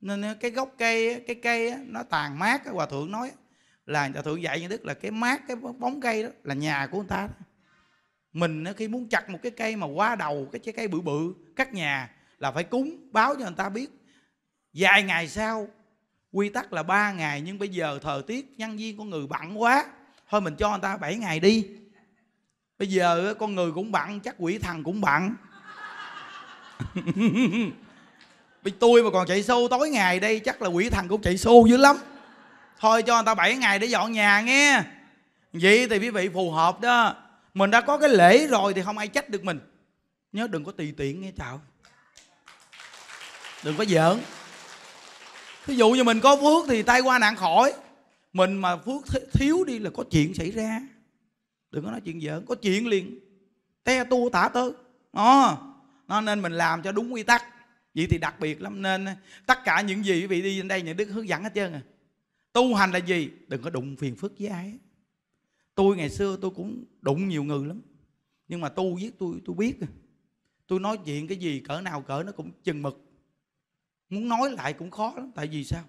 nên cái gốc cây cái cây nó tàn mát cái hòa thượng nói là hòa thượng dạy như đức là cái mát cái bóng cây đó là nhà của người ta đó mình khi muốn chặt một cái cây mà qua đầu cái trái cây bự bự các nhà là phải cúng báo cho người ta biết vài ngày sau quy tắc là ba ngày nhưng bây giờ thời tiết nhân viên con người bận quá thôi mình cho người ta 7 ngày đi bây giờ con người cũng bận chắc quỷ thần cũng bận tôi mà còn chạy xô tối ngày đây chắc là quỷ thần cũng chạy xô dữ lắm thôi cho người ta 7 ngày để dọn nhà nghe vậy thì quý vị phù hợp đó mình đã có cái lễ rồi thì không ai trách được mình nhớ đừng có tùy tiện nghe chào đừng có giỡn ví dụ như mình có phước thì tay qua nạn khỏi mình mà phước thiếu đi là có chuyện xảy ra đừng có nói chuyện giỡn có chuyện liền te tu tả tớ à, nó nên mình làm cho đúng quy tắc vậy thì đặc biệt lắm nên tất cả những gì quý vị đi đến đây những đức hướng dẫn hết trơn à tu hành là gì đừng có đụng phiền phức với ai tôi ngày xưa tôi cũng đụng nhiều người lắm nhưng mà tu với tôi tôi biết à. tôi nói chuyện cái gì cỡ nào cỡ nó cũng chừng mực muốn nói lại cũng khó lắm tại vì sao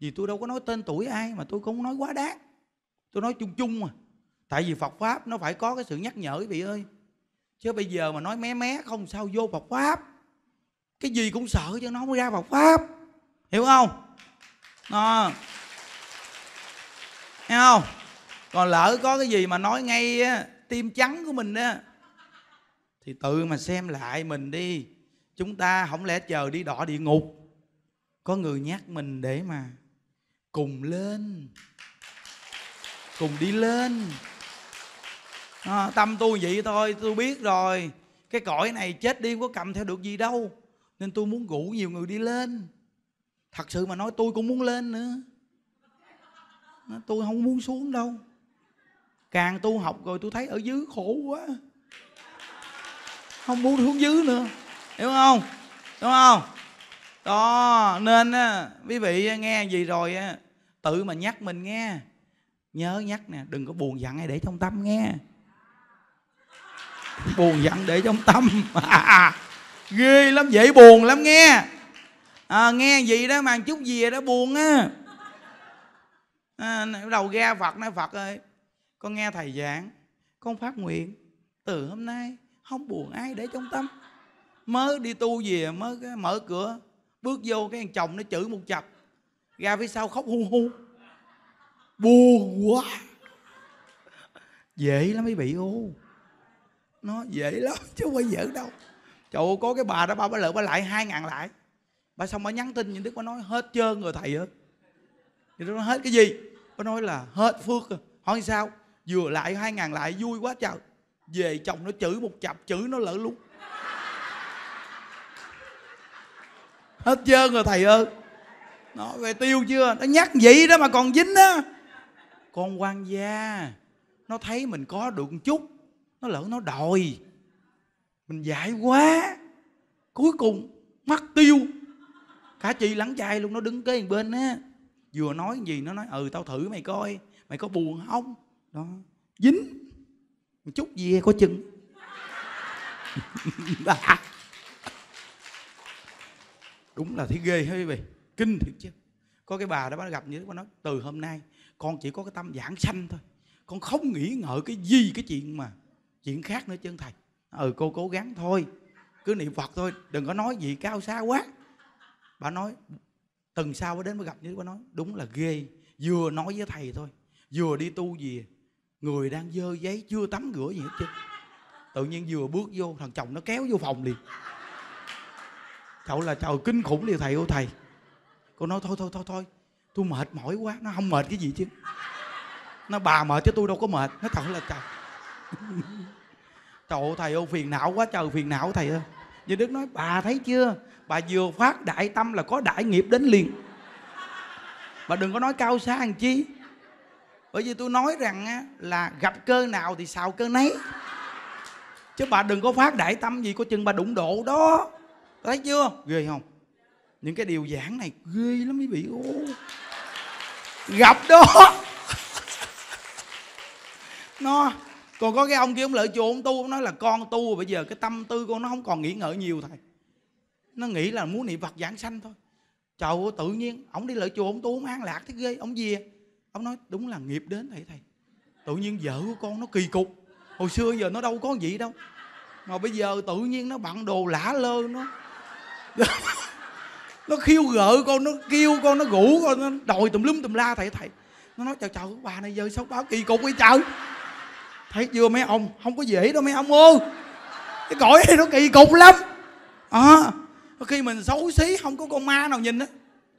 vì tôi đâu có nói tên tuổi ai mà tôi không nói quá đáng tôi nói chung chung mà tại vì phật pháp nó phải có cái sự nhắc nhở quý vị ơi chứ bây giờ mà nói mé mé không sao vô phật pháp cái gì cũng sợ chứ nó không ra phật pháp hiểu không à. hiểu không còn lỡ có cái gì mà nói ngay á tim trắng của mình á thì tự mà xem lại mình đi chúng ta không lẽ chờ đi đỏ địa ngục có người nhắc mình để mà cùng lên cùng đi lên à, tâm tôi vậy thôi tôi biết rồi cái cõi này chết đi có cầm theo được gì đâu nên tôi muốn rủ nhiều người đi lên thật sự mà nói tôi cũng muốn lên nữa tôi không muốn xuống đâu càng tu học rồi tôi thấy ở dưới khổ quá không muốn xuống dưới nữa hiểu không đúng không đó nên á quý vị nghe gì rồi á tự mà nhắc mình nghe nhớ nhắc nè đừng có buồn giận hay để trong tâm nghe buồn giận để trong tâm ghê lắm dễ buồn lắm nghe à, nghe gì đó mà chút gì đó buồn á à, đầu ra phật nói phật ơi con nghe thầy giảng con phát nguyện từ hôm nay không buồn ai để trong tâm mới đi tu về mới cái mở cửa bước vô cái thằng chồng nó chửi một chập ra phía sau khóc hu hu buồn quá dễ lắm mới bị u nó dễ lắm chứ không phải đâu trời ơi có cái bà đó ba bà lợi bà lại hai ngàn lại bà xong bà nhắn tin như đức bà nói hết trơn rồi thầy ơi thì nó hết cái gì bà nói là hết phước rồi hỏi sao vừa lại hai ngàn lại vui quá trời về chồng nó chửi một chập chửi nó lỡ luôn hết trơn rồi thầy ơi nó về tiêu chưa nó nhắc vậy đó mà còn dính á con quan gia nó thấy mình có được một chút nó lỡ nó đòi mình dạy quá cuối cùng mắc tiêu cả chị lắng chai luôn nó đứng kế bên á vừa nói gì nó nói ừ tao thử mày coi mày có buồn không đó dính một chút gì có chừng đúng là thấy ghê hả quý kinh thiệt chứ có cái bà đó bà gặp như thế bà nói từ hôm nay con chỉ có cái tâm giảng sanh thôi con không nghĩ ngợi cái gì cái chuyện mà chuyện khác nữa chân thầy ừ cô cố gắng thôi cứ niệm phật thôi đừng có nói gì cao xa quá bà nói tuần sau mới đến mới gặp như thế bà nói đúng là ghê vừa nói với thầy thôi vừa đi tu gì người đang dơ giấy chưa tắm rửa gì hết chứ tự nhiên vừa bước vô thằng chồng nó kéo vô phòng liền cậu là trời kinh khủng liền thầy ô thầy cô nói thôi thôi thôi thôi tôi mệt mỏi quá nó không mệt cái gì chứ nó bà mệt chứ tôi đâu có mệt nó thật là trời trời thầy ô phiền não quá trời phiền não thầy ơi như đức nói bà thấy chưa bà vừa phát đại tâm là có đại nghiệp đến liền bà đừng có nói cao xa làm chi bởi vì tôi nói rằng là gặp cơ nào thì xào cơ nấy chứ bà đừng có phát đại tâm gì có chừng bà đụng độ đó thấy chưa ghê không những cái điều giảng này ghê lắm quý vị ô gặp đó nó còn có cái ông kia ông lợi chùa ông tu ông nói là con tu bây giờ cái tâm tư con nó không còn nghĩ ngợi nhiều thầy nó nghĩ là muốn niệm phật giảng sanh thôi trời ơi tự nhiên ông đi lợi chùa ông tu ông an lạc thế ghê ông về ông nói đúng là nghiệp đến vậy thầy tự nhiên vợ của con nó kỳ cục hồi xưa giờ nó đâu có gì đâu mà bây giờ tự nhiên nó bận đồ lả lơ nó nó khiêu gợi con nó kêu con nó gủ con nó đòi tùm lum tùm la thầy thầy nó nói chào trời bà này giờ sao báo kỳ cục vậy trời thấy chưa mấy ông không có dễ đâu mấy ông ơi cái cõi này nó kỳ cục lắm à, khi mình xấu xí không có con ma nào nhìn á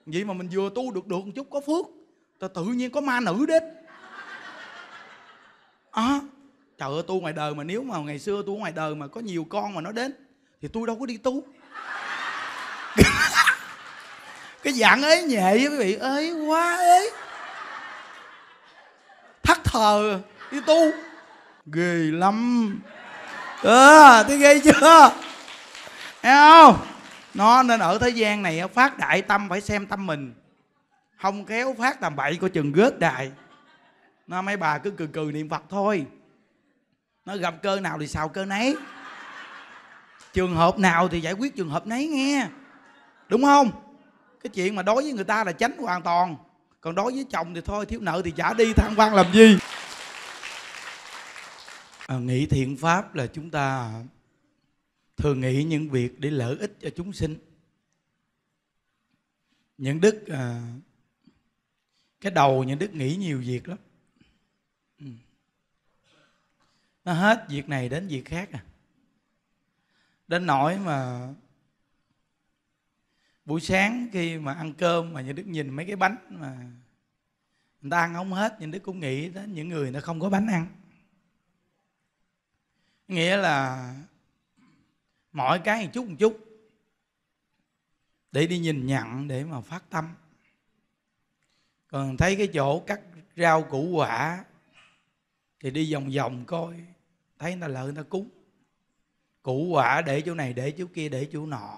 vậy mà mình vừa tu được được một chút có phước tôi tự nhiên có ma nữ đến à, trời ơi tôi ngoài đời mà nếu mà ngày xưa tôi ngoài đời mà có nhiều con mà nó đến thì tôi đâu có đi tu cái dạng ấy nhẹ với quý vị ấy quá ấy thắt thờ đi tu ghê lắm ờ à, thấy ghê chưa thấy không nó nên ở thế gian này phát đại tâm phải xem tâm mình không kéo phát làm bậy của chừng rớt đại, nó mấy bà cứ cười cười niệm phật thôi nó gặp cơ nào thì xào cơ nấy trường hợp nào thì giải quyết trường hợp nấy nghe đúng không cái chuyện mà đối với người ta là tránh hoàn toàn còn đối với chồng thì thôi thiếu nợ thì trả đi than quan làm gì à, nghĩ thiện pháp là chúng ta thường nghĩ những việc để lợi ích cho chúng sinh những đức à, cái đầu những đức nghĩ nhiều việc lắm ừ. nó hết việc này đến việc khác à đến nỗi mà buổi sáng khi mà ăn cơm mà những đức nhìn mấy cái bánh mà người ta ăn không hết những đức cũng nghĩ đến những người nó không có bánh ăn nghĩa là mọi cái một chút một chút để đi nhìn nhận để mà phát tâm còn thấy cái chỗ cắt rau củ quả thì đi vòng vòng coi thấy người ta lợi người ta cúng củ quả để chỗ này để chỗ kia để chỗ nọ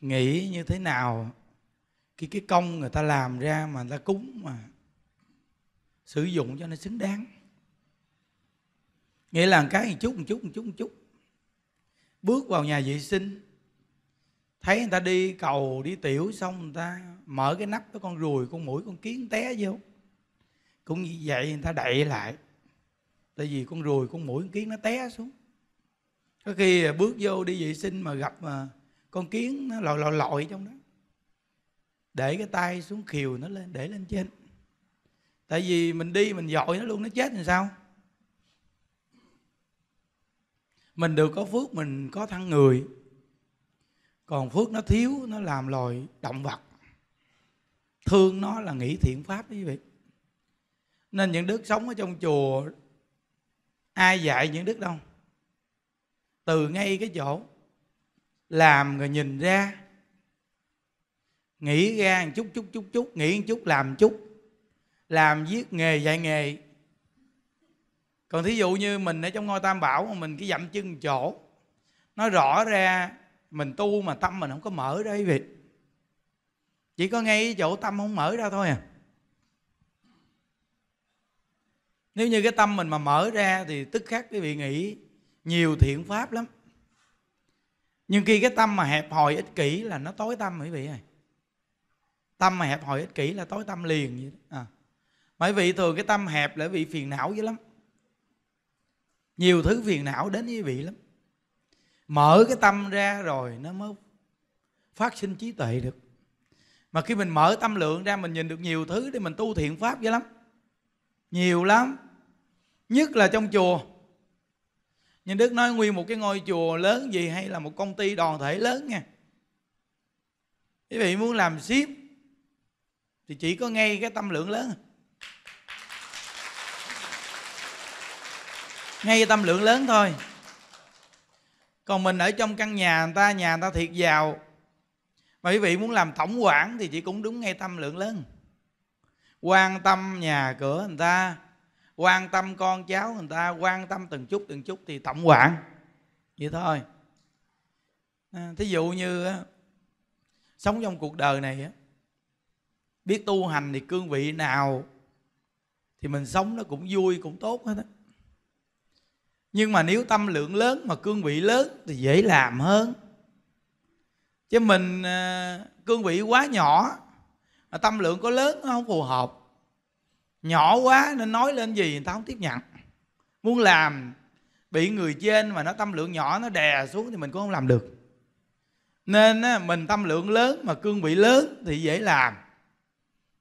nghĩ như thế nào khi cái công người ta làm ra mà người ta cúng mà sử dụng cho nó xứng đáng nghĩa là một cái một chút một chút một chút một chút bước vào nhà vệ sinh thấy người ta đi cầu đi tiểu xong người ta mở cái nắp cái con ruồi con mũi con kiến té vô cũng như vậy người ta đậy lại tại vì con ruồi con mũi con kiến nó té xuống có khi bước vô đi vệ sinh mà gặp mà con kiến nó lòi lòi lội trong đó để cái tay xuống khiều nó lên để lên trên tại vì mình đi mình dội nó luôn nó chết thì sao mình được có phước mình có thân người còn phước nó thiếu nó làm loài động vật thương nó là nghĩ thiện pháp quý vị nên những đức sống ở trong chùa ai dạy những đức đâu từ ngay cái chỗ làm rồi nhìn ra nghĩ ra một chút chút chút chút nghĩ một chút làm một chút làm viết nghề dạy nghề còn thí dụ như mình ở trong ngôi tam bảo mà mình cứ dậm chân chỗ nó rõ ra mình tu mà tâm mình không có mở ra quý vị chỉ có ngay chỗ tâm không mở ra thôi à nếu như cái tâm mình mà mở ra thì tức khắc quý vị nghĩ nhiều thiện pháp lắm nhưng khi cái tâm mà hẹp hòi ích kỷ là nó tối tâm quý vị ơi tâm mà hẹp hòi ích kỷ là tối tâm liền vậy đó. À. mà quý vị thường cái tâm hẹp là bị phiền não dữ lắm nhiều thứ phiền não đến với vị lắm mở cái tâm ra rồi nó mới phát sinh trí tuệ được mà khi mình mở tâm lượng ra mình nhìn được nhiều thứ để mình tu thiện pháp dữ lắm nhiều lắm nhất là trong chùa nhưng đức nói nguyên một cái ngôi chùa lớn gì hay là một công ty đoàn thể lớn nha quý vị muốn làm ship thì chỉ có ngay cái tâm lượng lớn ngay tâm lượng lớn thôi còn mình ở trong căn nhà người ta nhà người ta thiệt giàu mà quý vị muốn làm tổng quản thì chỉ cũng đúng ngay tâm lượng lớn quan tâm nhà cửa người ta quan tâm con cháu người ta quan tâm từng chút từng chút thì tổng quản vậy thôi à, thí dụ như sống trong cuộc đời này biết tu hành thì cương vị nào thì mình sống nó cũng vui cũng tốt hết á nhưng mà nếu tâm lượng lớn mà cương vị lớn thì dễ làm hơn chứ mình à, cương vị quá nhỏ mà tâm lượng có lớn nó không phù hợp nhỏ quá nên nói lên gì người ta không tiếp nhận muốn làm bị người trên mà nó tâm lượng nhỏ nó đè xuống thì mình cũng không làm được nên mình tâm lượng lớn mà cương vị lớn thì dễ làm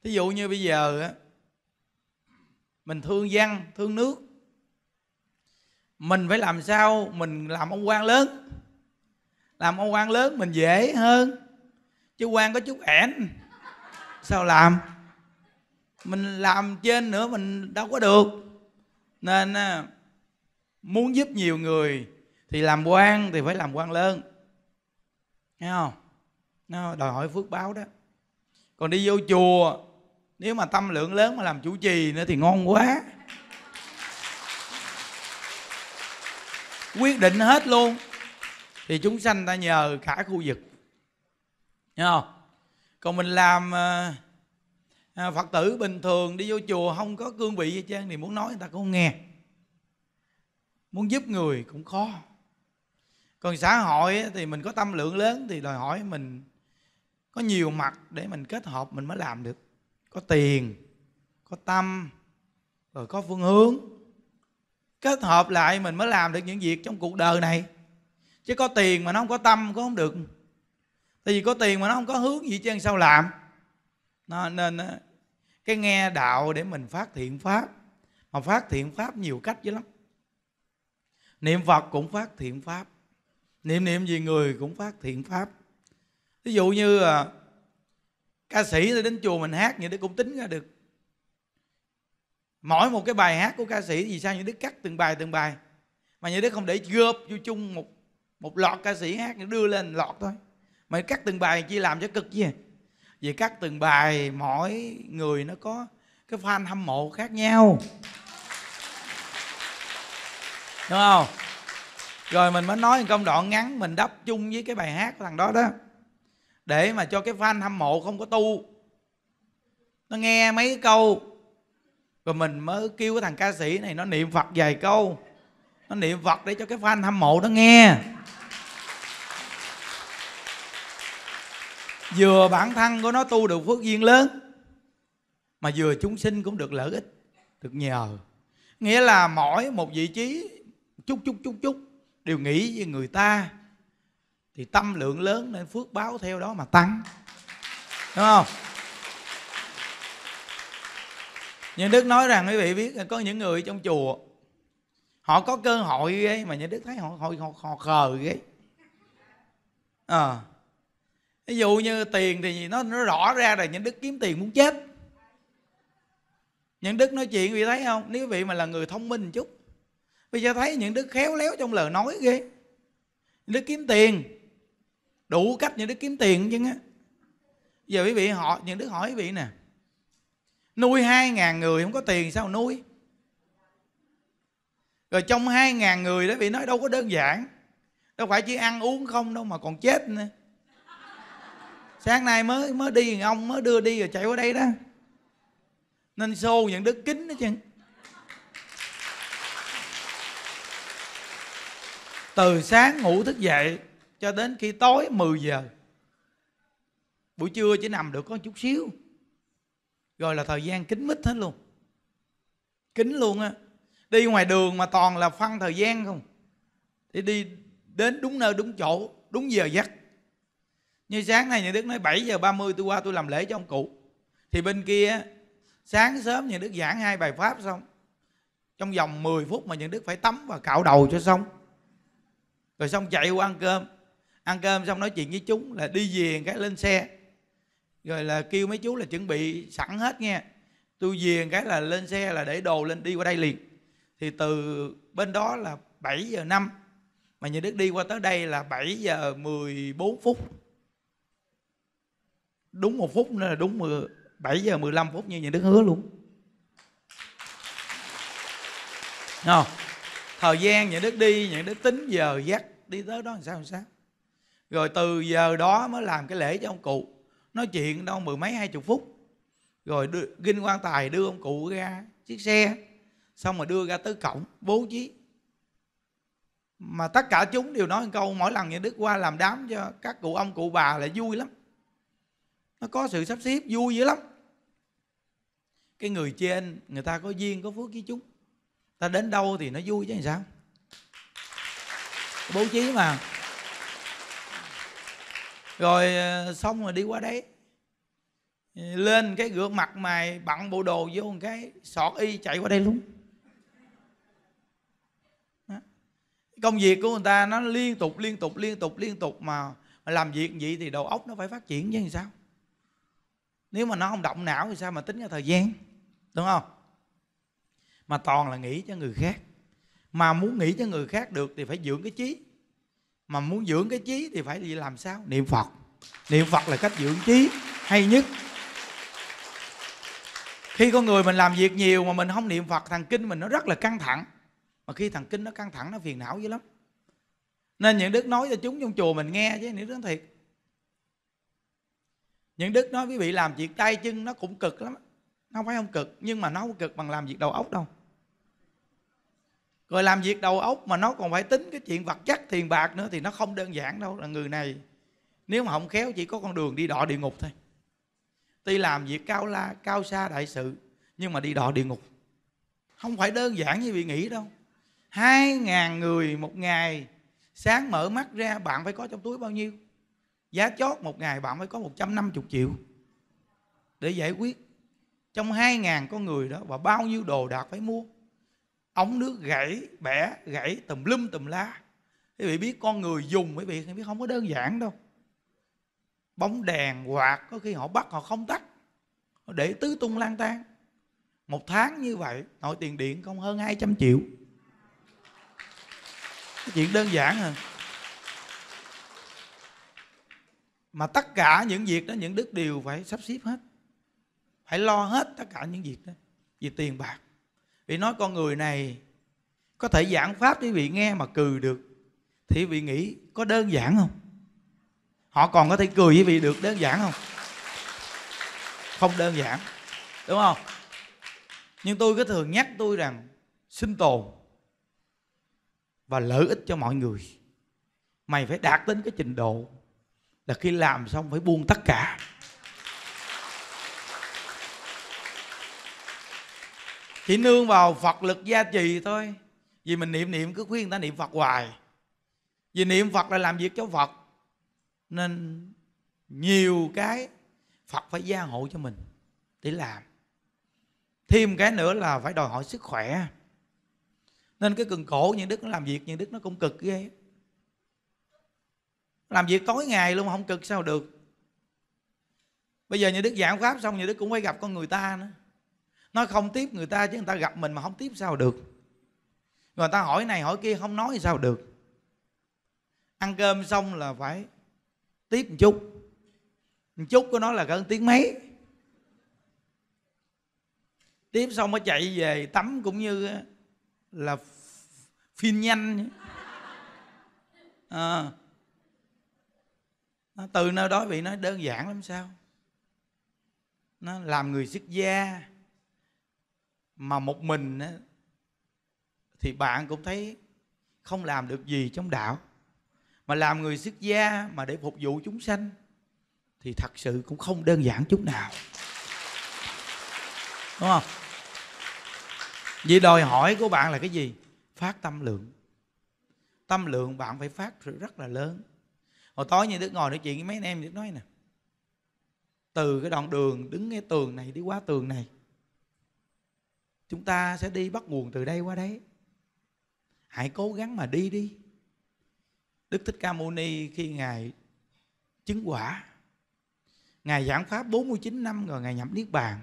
thí dụ như bây giờ mình thương dân thương nước mình phải làm sao mình làm ông quan lớn làm ông quan lớn mình dễ hơn chứ quan có chút ẻn sao làm mình làm trên nữa mình đâu có được nên à, muốn giúp nhiều người thì làm quan thì phải làm quan lớn nghe không nó đòi hỏi phước báo đó còn đi vô chùa nếu mà tâm lượng lớn mà làm chủ trì nữa thì ngon quá quyết định hết luôn thì chúng sanh ta nhờ cả khu vực Nghe không còn mình làm à, phật tử bình thường đi vô chùa không có cương vị gì trang thì muốn nói người ta cũng không nghe muốn giúp người cũng khó còn xã hội thì mình có tâm lượng lớn thì đòi hỏi mình có nhiều mặt để mình kết hợp mình mới làm được có tiền có tâm rồi có phương hướng kết hợp lại mình mới làm được những việc trong cuộc đời này chứ có tiền mà nó không có tâm cũng không được tại vì có tiền mà nó không có hướng gì chứ sao làm nó, nên ờ, cái nghe đạo để mình phát thiện pháp mà phát thiện pháp nhiều cách dữ lắm niệm phật cũng phát thiện pháp niệm niệm gì người cũng phát thiện pháp ví dụ như ờ, ca sĩ đến chùa mình hát vậy đó cũng tính ra được mỗi một cái bài hát của ca sĩ vì sao những đức cắt từng bài từng bài mà những đức không để gộp vô chung một một lọt ca sĩ hát đưa lên lọt thôi mà cắt từng bài chi làm cho cực gì vì cắt từng bài mỗi người nó có cái fan hâm mộ khác nhau đúng không rồi mình mới nói một công đoạn ngắn mình đắp chung với cái bài hát của thằng đó đó để mà cho cái fan hâm mộ không có tu nó nghe mấy câu rồi mình mới kêu cái thằng ca sĩ này nó niệm phật vài câu nó niệm phật để cho cái fan hâm mộ nó nghe vừa bản thân của nó tu được phước duyên lớn mà vừa chúng sinh cũng được lợi ích được nhờ nghĩa là mỗi một vị trí chút chút chút chút đều nghĩ về người ta thì tâm lượng lớn nên phước báo theo đó mà tăng đúng không nhưng đức nói rằng quý vị biết là có những người trong chùa họ có cơ hội ghê mà nhà đức thấy họ họ họ, họ khờ ghê à. ví dụ như tiền thì nó nó rõ ra là những đức kiếm tiền muốn chết những đức nói chuyện quý vị thấy không nếu quý vị mà là người thông minh một chút bây giờ thấy những đức khéo léo trong lời nói ghê những đức kiếm tiền đủ cách những đức kiếm tiền chứ á giờ quý vị họ những đức hỏi quý vị nè nuôi hai ngàn người không có tiền sao nuôi rồi trong hai ngàn người đó bị nói đâu có đơn giản đâu phải chỉ ăn uống không đâu mà còn chết nữa sáng nay mới mới đi ông mới đưa đi rồi chạy qua đây đó nên xô những đức kính đó chứ từ sáng ngủ thức dậy cho đến khi tối 10 giờ buổi trưa chỉ nằm được có chút xíu rồi là thời gian kính mít hết luôn kính luôn á đi ngoài đường mà toàn là phân thời gian không thì đi đến đúng nơi đúng chỗ đúng giờ giấc như sáng nay nhà đức nói 7 giờ 30 tôi qua tôi làm lễ cho ông cụ thì bên kia sáng sớm nhà đức giảng hai bài pháp xong trong vòng 10 phút mà nhà đức phải tắm và cạo đầu cho xong rồi xong chạy qua ăn cơm ăn cơm xong nói chuyện với chúng là đi về cái lên xe rồi là kêu mấy chú là chuẩn bị sẵn hết nghe tôi về cái là lên xe là để đồ lên đi qua đây liền thì từ bên đó là 7 giờ 5 mà nhà Đức đi qua tới đây là 7 giờ 14 phút đúng một phút nữa là đúng 10, 7 giờ 15 phút như nhà Đức hứa luôn không? thời gian nhà Đức đi nhà Đức tính giờ dắt đi tới đó làm sao làm sao rồi từ giờ đó mới làm cái lễ cho ông cụ nói chuyện đâu mười mấy hai chục phút rồi đưa, ginh quan tài đưa ông cụ ra chiếc xe xong rồi đưa ra tới cổng bố trí mà tất cả chúng đều nói một câu mỗi lần nhà đức qua làm đám cho các cụ ông cụ bà là vui lắm nó có sự sắp xếp vui dữ lắm cái người trên người ta có duyên có phước với chúng ta đến đâu thì nó vui chứ làm sao bố trí mà rồi ờ, xong rồi đi qua đấy ờ, lên cái gương mặt mày bận bộ đồ vô một cái sọt y chạy qua đây luôn công việc của người ta nó liên tục liên tục liên tục liên tục mà, mà làm việc vậy thì đầu óc nó phải phát triển chứ sao nếu mà nó không động não thì sao mà tính ra thời gian đúng không mà toàn là nghĩ cho người khác mà muốn nghĩ cho người khác được thì phải dưỡng cái trí mà muốn dưỡng cái trí thì phải làm sao niệm phật niệm phật là cách dưỡng trí hay nhất khi con người mình làm việc nhiều mà mình không niệm phật thằng kinh mình nó rất là căng thẳng mà khi thằng kinh nó căng thẳng nó phiền não dữ lắm nên những đức nói cho chúng trong chùa mình nghe chứ những đức thiệt những đức nói quý vị làm việc tay chân nó cũng cực lắm nó không phải không cực nhưng mà nó không cực bằng làm việc đầu óc đâu rồi làm việc đầu óc mà nó còn phải tính cái chuyện vật chất tiền bạc nữa thì nó không đơn giản đâu là người này nếu mà không khéo chỉ có con đường đi đọ địa ngục thôi tuy làm việc cao la cao xa đại sự nhưng mà đi đọ địa ngục không phải đơn giản như bị nghĩ đâu hai ngàn người một ngày sáng mở mắt ra bạn phải có trong túi bao nhiêu giá chót một ngày bạn phải có 150 triệu để giải quyết trong hai ngàn con người đó và bao nhiêu đồ đạc phải mua ống nước gãy bẻ gãy tùm lum tùm la quý vị biết con người dùng quý vị biết không có đơn giản đâu bóng đèn quạt có khi họ bắt họ không tắt họ để tứ tung lang tan một tháng như vậy nội tiền điện không hơn 200 triệu cái chuyện đơn giản hơn à. mà tất cả những việc đó những đức đều phải sắp xếp hết phải lo hết tất cả những việc đó vì tiền bạc vì nói con người này có thể giảng pháp quý vị nghe mà cười được thì vị nghĩ có đơn giản không họ còn có thể cười với vị được đơn giản không không đơn giản đúng không nhưng tôi cứ thường nhắc tôi rằng sinh tồn và lợi ích cho mọi người mày phải đạt đến cái trình độ là khi làm xong phải buông tất cả chỉ nương vào phật lực gia trì thôi vì mình niệm niệm cứ khuyên người ta niệm phật hoài vì niệm phật là làm việc cho phật nên nhiều cái phật phải gia hộ cho mình để làm thêm cái nữa là phải đòi hỏi sức khỏe nên cái cường cổ những đức nó làm việc những đức nó cũng cực ghê làm việc tối ngày luôn mà không cực sao được bây giờ như đức giảng pháp xong như đức cũng phải gặp con người ta nữa nó không tiếp người ta chứ người ta gặp mình mà không tiếp sao được người ta hỏi này hỏi kia không nói thì sao được ăn cơm xong là phải tiếp một chút một chút của nó là gần tiếng mấy tiếp xong mới chạy về tắm cũng như là phim nhanh à. từ nơi đó bị nói đơn giản lắm sao nó làm người xuất gia mà một mình á, thì bạn cũng thấy không làm được gì trong đạo mà làm người xuất gia mà để phục vụ chúng sanh thì thật sự cũng không đơn giản chút nào đúng không vì đòi hỏi của bạn là cái gì phát tâm lượng tâm lượng bạn phải phát rất là lớn hồi tối như đức ngồi nói chuyện với mấy anh em đức nói nè từ cái đoạn đường đứng cái tường này đi qua tường này chúng ta sẽ đi bắt nguồn từ đây qua đấy hãy cố gắng mà đi đi đức thích ca mâu ni khi ngài chứng quả ngài giảng pháp 49 năm rồi ngài nhập niết bàn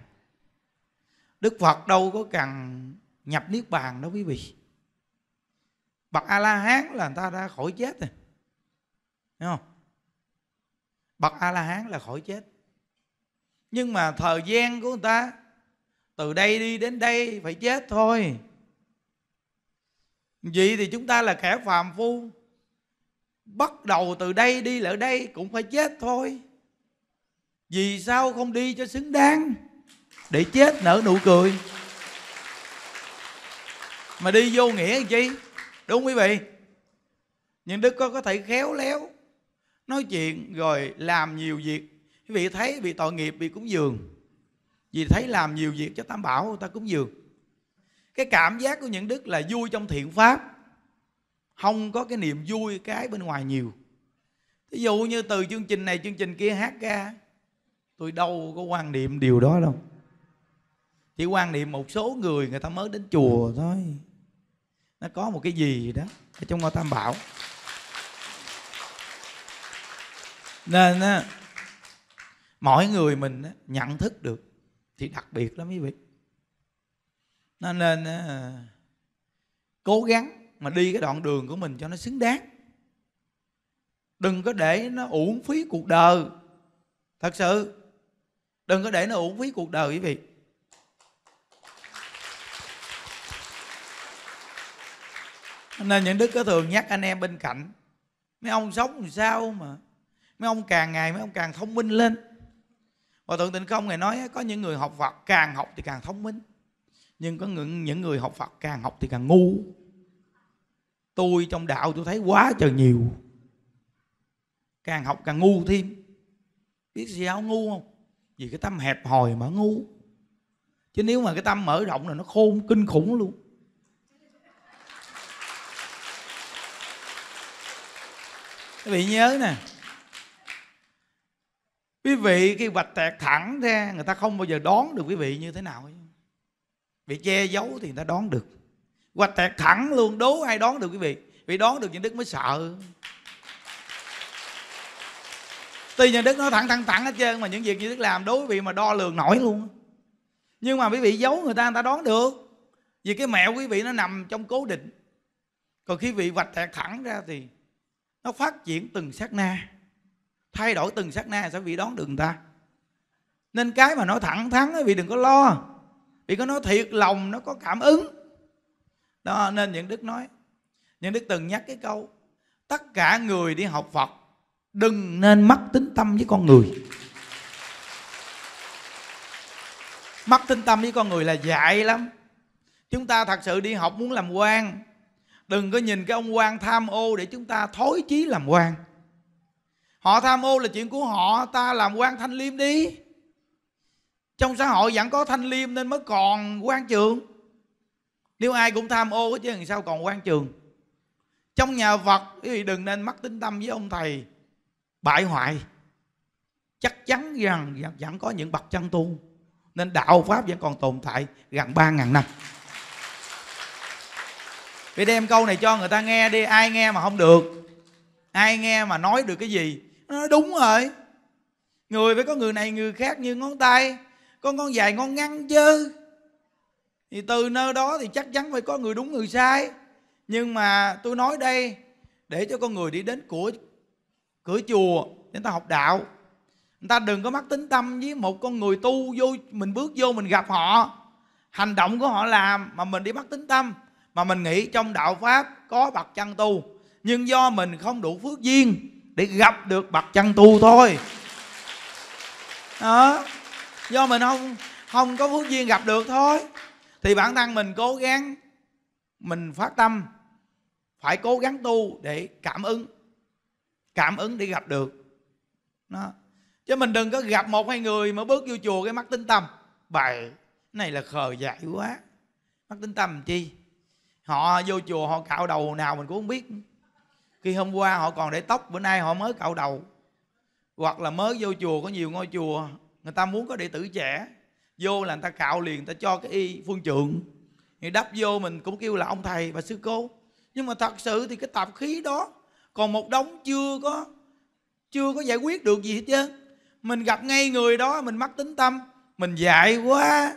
đức phật đâu có cần nhập niết bàn đâu quý vị bậc a la hán là người ta đã khỏi chết rồi Thấy không bậc a la hán là khỏi chết nhưng mà thời gian của người ta từ đây đi đến đây phải chết thôi vậy thì chúng ta là kẻ phàm phu bắt đầu từ đây đi lại đây cũng phải chết thôi vì sao không đi cho xứng đáng để chết nở nụ cười mà đi vô nghĩa làm chi đúng quý vị nhưng đức có có thể khéo léo nói chuyện rồi làm nhiều việc quý vị thấy bị tội nghiệp bị cúng dường vì thấy làm nhiều việc cho tam bảo người ta cúng dường cái cảm giác của những đức là vui trong thiện pháp không có cái niềm vui cái bên ngoài nhiều ví dụ như từ chương trình này chương trình kia hát ra tôi đâu có quan niệm điều đó đâu chỉ quan niệm một số người người ta mới đến chùa thôi nó có một cái gì đó ở trong ngôi tam bảo nên mỗi người mình nhận thức được thì đặc biệt lắm quý vị nó nên uh, cố gắng mà đi cái đoạn đường của mình cho nó xứng đáng đừng có để nó uổng phí cuộc đời thật sự đừng có để nó uổng phí cuộc đời quý vị nên những đức có thường nhắc anh em bên cạnh mấy ông sống làm sao mà mấy ông càng ngày mấy ông càng thông minh lên hòa thượng tịnh không ngài nói có những người học phật càng học thì càng thông minh nhưng có những, những người học phật càng học thì càng ngu tôi trong đạo tôi thấy quá trời nhiều càng học càng ngu thêm biết gì áo ngu không vì cái tâm hẹp hòi mà ngu chứ nếu mà cái tâm mở rộng là nó khôn kinh khủng luôn quý vị nhớ nè quý vị khi vạch tẹt thẳng ra người ta không bao giờ đón được quý vị như thế nào bị che giấu thì người ta đón được vạch tẹt thẳng luôn đố ai đón được quý vị vì đón được những đức mới sợ tuy nhà đức nói thẳng thẳng thẳng hết trơn mà những việc như đức làm đối với vị mà đo lường nổi luôn nhưng mà quý vị giấu người ta người ta đón được vì cái mẹo quý vị nó nằm trong cố định còn khi vị vạch tẹt thẳng ra thì nó phát triển từng sát na thay đổi từng sát na sẽ bị đón đường ta nên cái mà nói thẳng thắn vị đừng có lo vì có nói thiệt lòng nó có cảm ứng đó nên những đức nói những đức từng nhắc cái câu tất cả người đi học phật đừng nên mắc tính tâm với con người mắc tính tâm với con người là dại lắm chúng ta thật sự đi học muốn làm quan đừng có nhìn cái ông quan tham ô để chúng ta thối chí làm quan họ tham ô là chuyện của họ ta làm quan thanh liêm đi trong xã hội vẫn có thanh liêm nên mới còn quan trường nếu ai cũng tham ô chứ làm sao còn quan trường trong nhà Phật thì đừng nên mắc tính tâm với ông thầy bại hoại chắc chắn rằng vẫn, vẫn có những bậc chân tu nên đạo pháp vẫn còn tồn tại gần ba ngàn năm vì đem câu này cho người ta nghe đi ai nghe mà không được ai nghe mà nói được cái gì nó ờ, nói đúng rồi người phải có người này người khác như ngón tay có ngón dài ngón ngắn chứ thì từ nơi đó thì chắc chắn phải có người đúng người sai nhưng mà tôi nói đây để cho con người đi đến cửa cửa chùa để ta học đạo người ta đừng có mắc tính tâm với một con người tu vô mình bước vô mình gặp họ hành động của họ làm mà mình đi mắc tính tâm mà mình nghĩ trong đạo pháp có bậc chân tu nhưng do mình không đủ phước duyên để gặp được bậc chân tu thôi đó do mình không không có phước duyên gặp được thôi thì bản thân mình cố gắng mình phát tâm phải cố gắng tu để cảm ứng cảm ứng để gặp được đó. chứ mình đừng có gặp một hai người mà bước vô chùa cái mắt tính tâm bậy này là khờ dại quá mắt tính tâm chi họ vô chùa họ cạo đầu nào mình cũng không biết khi hôm qua họ còn để tóc bữa nay họ mới cạo đầu hoặc là mới vô chùa có nhiều ngôi chùa người ta muốn có đệ tử trẻ vô là người ta cạo liền người ta cho cái y phương trượng thì đắp vô mình cũng kêu là ông thầy và sư cô nhưng mà thật sự thì cái tạp khí đó còn một đống chưa có chưa có giải quyết được gì hết chứ mình gặp ngay người đó mình mắc tính tâm mình dạy quá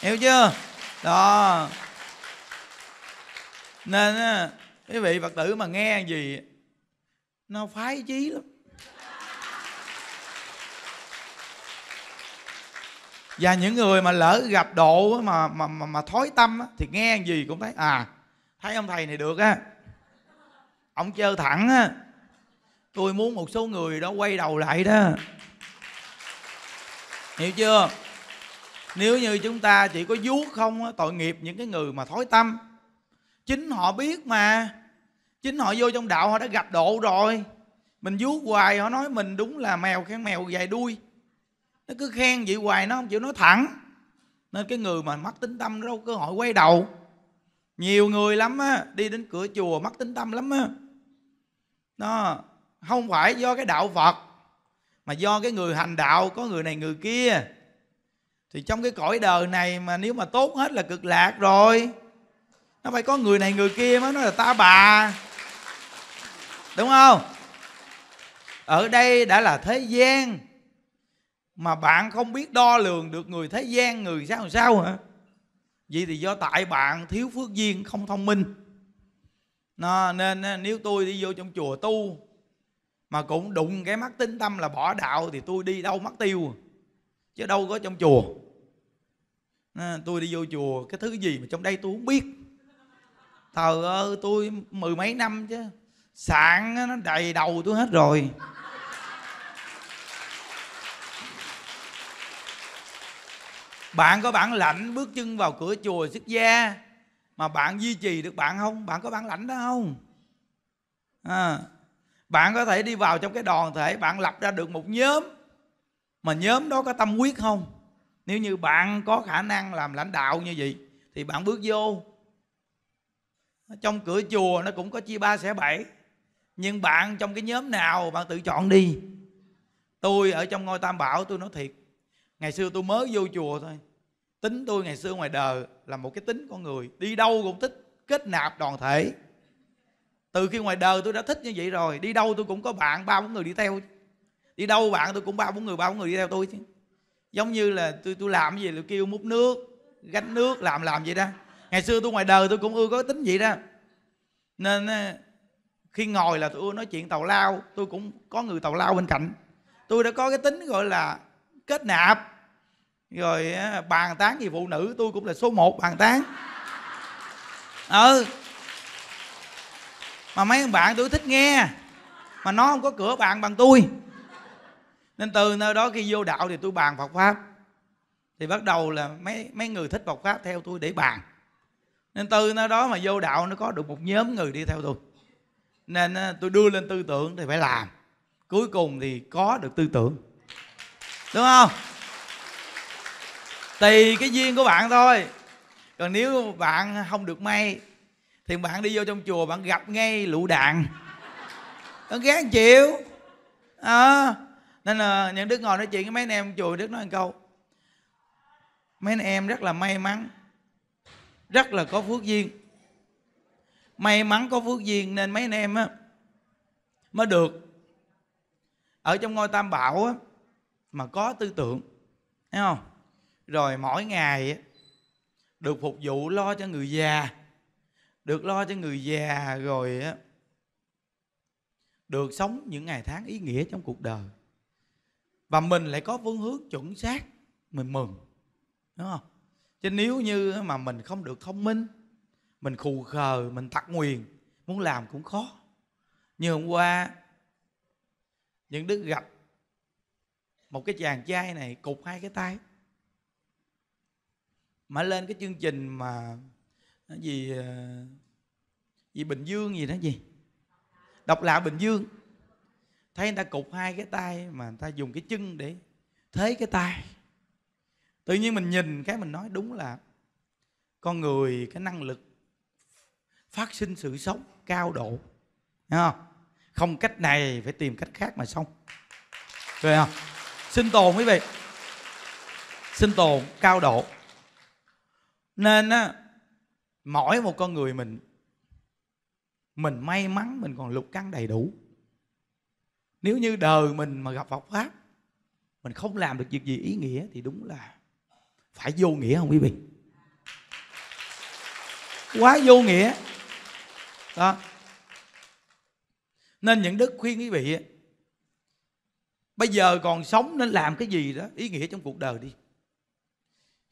hiểu chưa đó nên quý vị phật tử mà nghe gì nó phái chí lắm và những người mà lỡ gặp độ mà mà mà, mà thói tâm á, thì nghe gì cũng thấy à thấy ông thầy này được á ông chơi thẳng á tôi muốn một số người đó quay đầu lại đó hiểu chưa nếu như chúng ta chỉ có vuốt không á tội nghiệp những cái người mà thói tâm chính họ biết mà chính họ vô trong đạo họ đã gặp độ rồi mình vuốt hoài họ nói mình đúng là mèo khen mèo dài đuôi nó cứ khen vậy hoài nó không chịu nói thẳng nên cái người mà mắc tính tâm đâu cơ hội quay đầu nhiều người lắm á đi đến cửa chùa mắc tính tâm lắm á nó không phải do cái đạo phật mà do cái người hành đạo có người này người kia thì trong cái cõi đời này mà nếu mà tốt hết là cực lạc rồi nó phải có người này người kia mới nói là ta bà đúng không ở đây đã là thế gian mà bạn không biết đo lường được người thế gian người sao sao hả vậy thì do tại bạn thiếu phước duyên không thông minh nó, nên nếu tôi đi vô trong chùa tu mà cũng đụng cái mắt tinh tâm là bỏ đạo thì tôi đi đâu mất tiêu chứ đâu có trong chùa tôi đi vô chùa cái thứ gì mà trong đây tôi không biết thờ ơ tôi mười mấy năm chứ sạn nó đầy đầu tôi hết rồi bạn có bản lãnh bước chân vào cửa chùa xuất gia mà bạn duy trì được bạn không bạn có bản lãnh đó không à, bạn có thể đi vào trong cái đoàn thể bạn lập ra được một nhóm mà nhóm đó có tâm quyết không nếu như bạn có khả năng làm lãnh đạo như vậy thì bạn bước vô trong cửa chùa nó cũng có chia ba xẻ bảy nhưng bạn trong cái nhóm nào bạn tự chọn đi tôi ở trong ngôi tam bảo tôi nói thiệt ngày xưa tôi mới vô chùa thôi tính tôi ngày xưa ngoài đời là một cái tính con người đi đâu cũng thích kết nạp đoàn thể từ khi ngoài đời tôi đã thích như vậy rồi đi đâu tôi cũng có bạn ba bốn người đi theo đi đâu bạn tôi cũng ba bốn người ba bốn người đi theo tôi chứ giống như là tôi tôi làm cái gì là kêu múc nước gánh nước làm làm vậy đó ngày xưa tôi ngoài đời tôi cũng ưa có tính vậy đó nên ờ, khi ngồi là tôi nói chuyện tàu lao tôi cũng có người tàu lao bên cạnh tôi đã có cái tính gọi là kết nạp rồi bàn tán gì phụ nữ tôi cũng là số 1 bàn tán ừ mà mấy bạn tôi thích nghe mà nó không có cửa bàn bằng tôi nên từ nơi đó khi vô đạo thì tôi bàn Phật pháp thì bắt đầu là mấy mấy người thích Phật pháp theo tôi để bàn nên từ nơi đó mà vô đạo nó có được một nhóm người đi theo tôi nên tôi đưa lên tư tưởng thì phải làm cuối cùng thì có được tư tưởng đúng không tùy cái duyên của bạn thôi còn nếu bạn không được may thì bạn đi vô trong chùa bạn gặp ngay lũ đạn nó ghét chịu à, nên là những đức ngồi nói chuyện với mấy anh em chùa đức nói một câu mấy anh em rất là may mắn rất là có phước duyên may mắn có phước duyên nên mấy anh em á mới được ở trong ngôi tam bảo á mà có tư tưởng thấy không rồi mỗi ngày á, được phục vụ lo cho người già được lo cho người già rồi á được sống những ngày tháng ý nghĩa trong cuộc đời và mình lại có phương hướng chuẩn xác mình mừng đúng không chứ nếu như mà mình không được thông minh mình khù khờ mình tắc nguyền muốn làm cũng khó như hôm qua những đức gặp một cái chàng trai này cục hai cái tay mà lên cái chương trình mà gì ờ, gì bình dương gì đó gì độc lạ bình dương thấy người ta cục hai cái tay mà người ta dùng cái chân để thế cái tay tự nhiên mình nhìn cái mình nói đúng là con người cái năng lực phát sinh sự sống cao độ không? không cách này phải tìm cách khác mà xong rồi không sinh tồn quý vị sinh tồn cao độ nên á mỗi một con người mình mình may mắn mình còn lục căn đầy đủ nếu như đời mình mà gặp Phật pháp mình không làm được việc gì ý nghĩa thì đúng là phải vô nghĩa không quý vị quá vô nghĩa đó nên những đức khuyên quý vị bây giờ còn sống nên làm cái gì đó ý nghĩa trong cuộc đời đi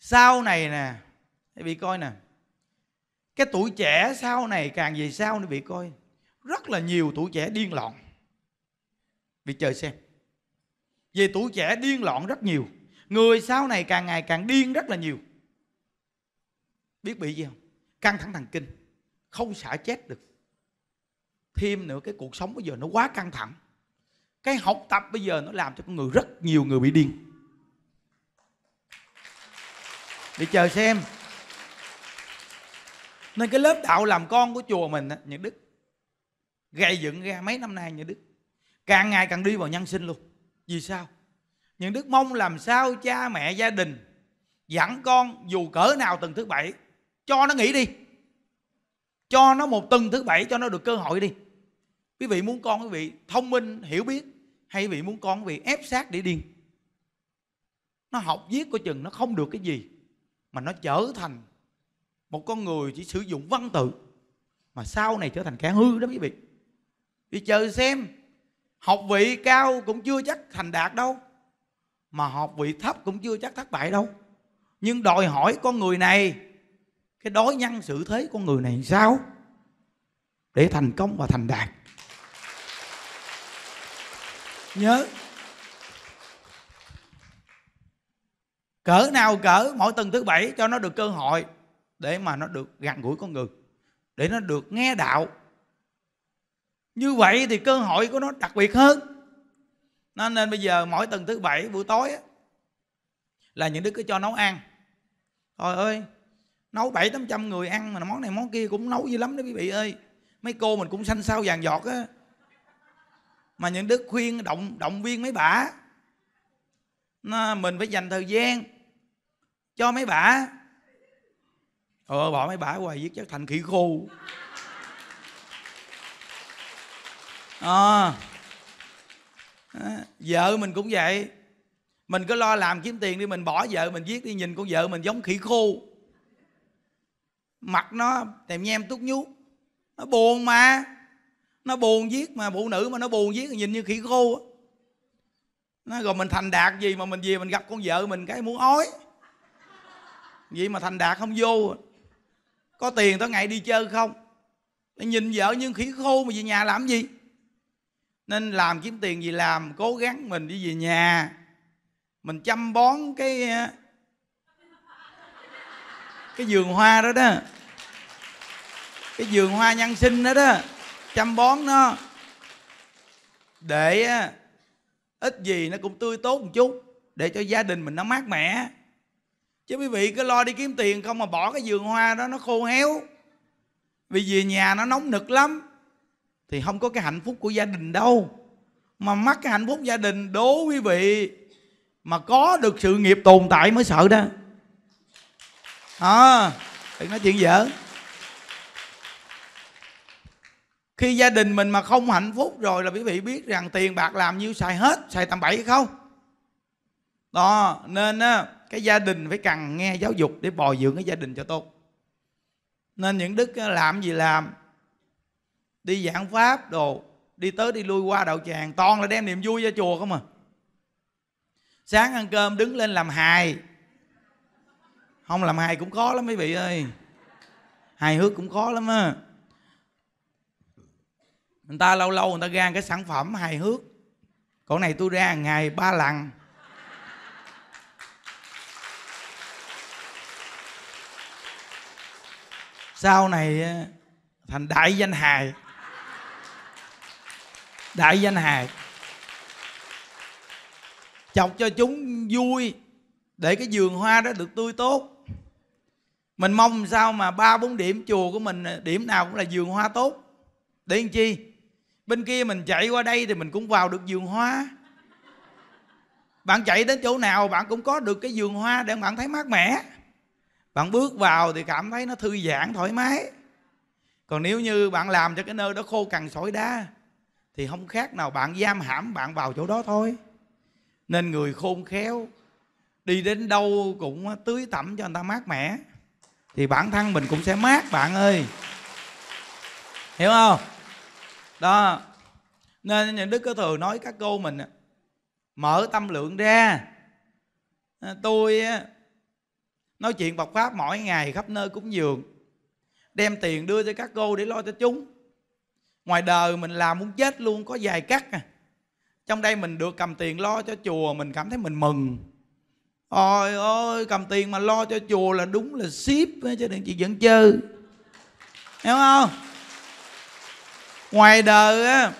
sau này nè quý vị coi nè cái tuổi trẻ sau này càng về sau nữa bị coi rất là nhiều tuổi trẻ điên loạn vì chờ xem về tuổi trẻ điên loạn rất nhiều người sau này càng ngày càng điên rất là nhiều biết bị gì không căng thẳng thần kinh không xả chết được thêm nữa cái cuộc sống bây giờ nó quá căng thẳng cái học tập bây giờ nó làm cho con người rất nhiều người bị điên để chờ xem nên cái lớp đạo làm con của chùa mình những đức gây dựng ra mấy năm nay những đức càng ngày càng đi vào nhân sinh luôn vì sao những đức mong làm sao cha mẹ gia đình dẫn con dù cỡ nào từng thứ bảy cho nó nghỉ đi cho nó một tuần thứ bảy cho nó được cơ hội đi quý vị muốn con quý vị thông minh hiểu biết hay quý vị muốn con quý vị ép sát để điên nó học viết coi chừng nó không được cái gì mà nó trở thành một con người chỉ sử dụng văn tự mà sau này trở thành kẻ hư đó quý vị vì chờ xem học vị cao cũng chưa chắc thành đạt đâu mà học vị thấp cũng chưa chắc thất bại đâu nhưng đòi hỏi con người này cái đối nhân xử thế con người này sao để thành công và thành đạt nhớ cỡ nào cỡ mỗi tuần thứ bảy cho nó được cơ hội để mà nó được gặn gũi con người để nó được nghe đạo như vậy thì cơ hội của nó đặc biệt hơn nên nên bây giờ mỗi tuần thứ bảy buổi tối á, là những đứa cứ cho nấu ăn thôi ơi nấu bảy tám trăm người ăn mà món này món kia cũng nấu dữ lắm đó quý vị ơi mấy cô mình cũng xanh sao vàng giọt á mà những đức khuyên động động viên mấy bả mình phải dành thời gian cho mấy bả ờ bỏ mấy bả hoài giết chắc thành khỉ khô à, vợ mình cũng vậy mình cứ lo làm kiếm tiền đi mình bỏ vợ mình giết đi nhìn con vợ mình giống khỉ khô mặt nó tèm nhem túc nhú nó buồn mà nó buồn giết mà phụ nữ mà nó buồn giết nhìn như khỉ khô á nó rồi mình thành đạt gì mà mình về mình gặp con vợ mình cái muốn ói vậy mà thành đạt không vô có tiền tới ngày đi chơi không nhìn vợ như khỉ khô mà về nhà làm gì nên làm kiếm tiền gì làm cố gắng mình đi về nhà mình chăm bón cái cái vườn hoa đó đó cái vườn hoa nhân sinh đó đó chăm bón nó để ít gì nó cũng tươi tốt một chút để cho gia đình mình nó mát mẻ chứ quý vị cứ lo đi kiếm tiền không mà bỏ cái vườn hoa đó nó khô héo vì về nhà nó nóng nực lắm thì không có cái hạnh phúc của gia đình đâu mà mắc cái hạnh phúc gia đình đố quý vị mà có được sự nghiệp tồn tại mới sợ đó à, đừng nói chuyện dở khi gia đình mình mà không hạnh phúc rồi là quý vị biết rằng tiền bạc làm nhiêu xài hết xài tầm bậy không đó nên á, cái gia đình phải cần nghe giáo dục để bồi dưỡng cái gia đình cho tốt nên những đức làm gì làm đi giảng pháp đồ đi tới đi lui qua đạo tràng toàn là đem niềm vui ra chùa không à sáng ăn cơm đứng lên làm hài không làm hài cũng khó lắm mấy vị ơi hài hước cũng khó lắm á người ta lâu lâu người ta ra cái sản phẩm hài hước còn này tôi ra ngày ba lần sau này ờ, thành đại danh hài đại danh hài chọc cho chúng vui để cái vườn hoa đó được tươi tốt mình mong sao mà ba bốn điểm chùa của mình ờ, điểm nào cũng là vườn hoa tốt để làm chi bên kia mình chạy qua đây thì mình cũng vào được vườn hoa bạn chạy đến chỗ nào bạn cũng có được cái vườn hoa để bạn thấy mát mẻ bạn bước vào thì cảm thấy nó thư giãn thoải mái còn nếu như bạn làm cho cái nơi đó khô cằn sỏi đá thì không khác nào bạn giam hãm bạn vào chỗ đó thôi nên người khôn khéo đi đến đâu cũng tưới tẩm cho người ta mát mẻ thì bản thân mình cũng sẽ mát bạn ơi hiểu không đó nên những đức có thường nói các cô mình mở tâm lượng ra à, tôi nói chuyện bọc pháp mỗi ngày khắp nơi cúng dường đem tiền đưa cho các cô để lo cho chúng ngoài đời mình làm muốn chết luôn có dài cắt à trong đây mình được cầm tiền lo cho chùa mình cảm thấy mình mừng ôi ôi cầm tiền mà lo cho chùa là đúng là ship chứ đừng chị vẫn chơi hiểu không ngoài đời á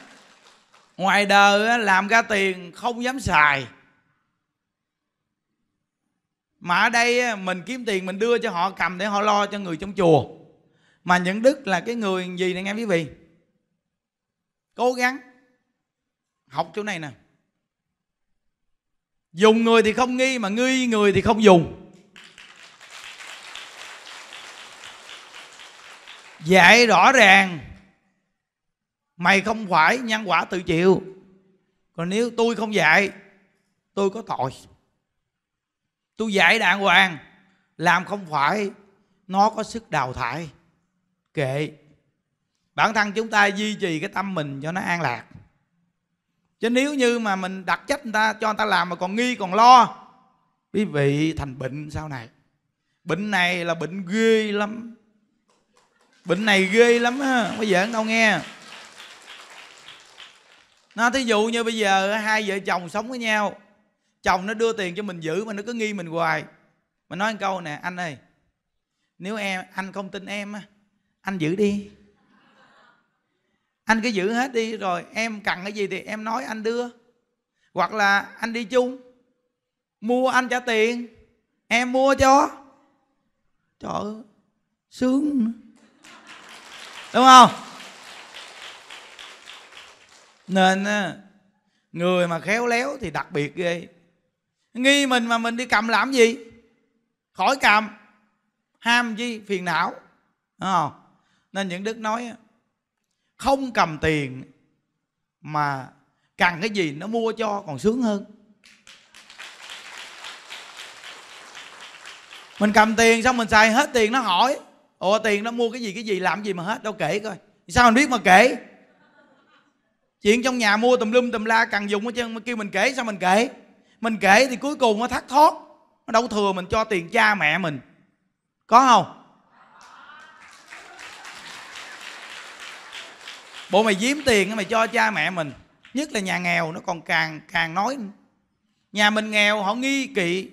ngoài đời á, làm ra tiền không dám xài mà ở đây á, mình kiếm tiền mình đưa cho họ cầm để họ lo cho người trong chùa mà những đức là cái người gì này nghe quý vị cố gắng học chỗ này nè dùng người thì không nghi mà nghi người thì không dùng dạy rõ ràng mày không phải nhân quả tự chịu còn nếu tôi không dạy tôi có tội tôi dạy đàng hoàng làm không phải nó có sức đào thải kệ bản thân chúng ta duy trì cái tâm mình cho nó an lạc chứ nếu như mà mình đặt trách người ta cho người ta làm mà còn nghi còn lo quý vị thành bệnh sau này bệnh này là bệnh ghê lắm bệnh này ghê lắm á có giỡn đâu nghe nó thí dụ như bây giờ hai vợ chồng sống với nhau chồng nó đưa tiền cho mình giữ mà nó cứ nghi mình hoài mình nói một câu nè anh ơi nếu em anh không tin em á anh giữ đi anh cứ giữ hết đi rồi em cần cái gì thì em nói anh đưa hoặc là anh đi chung mua anh trả tiền em mua cho trời ơi sướng đúng không nên người mà khéo léo thì đặc biệt ghê nghi mình mà mình đi cầm làm gì khỏi cầm ham chi phiền não Đúng không? nên những đức nói không cầm tiền mà cần cái gì nó mua cho còn sướng hơn mình cầm tiền xong mình xài hết tiền nó hỏi ủa tiền nó mua cái gì cái gì làm gì mà hết đâu kể coi sao mình biết mà kể chuyện trong nhà mua tùm lum tùm la cần dùng hết trơn mà kêu mình kể sao mình kể mình kể thì cuối cùng nó thắt thoát nó đâu thừa mình cho tiền cha mẹ mình có không bộ mày giếm tiền mày cho cha mẹ mình nhất là nhà nghèo nó còn càng càng nói nhà mình nghèo họ nghi kỵ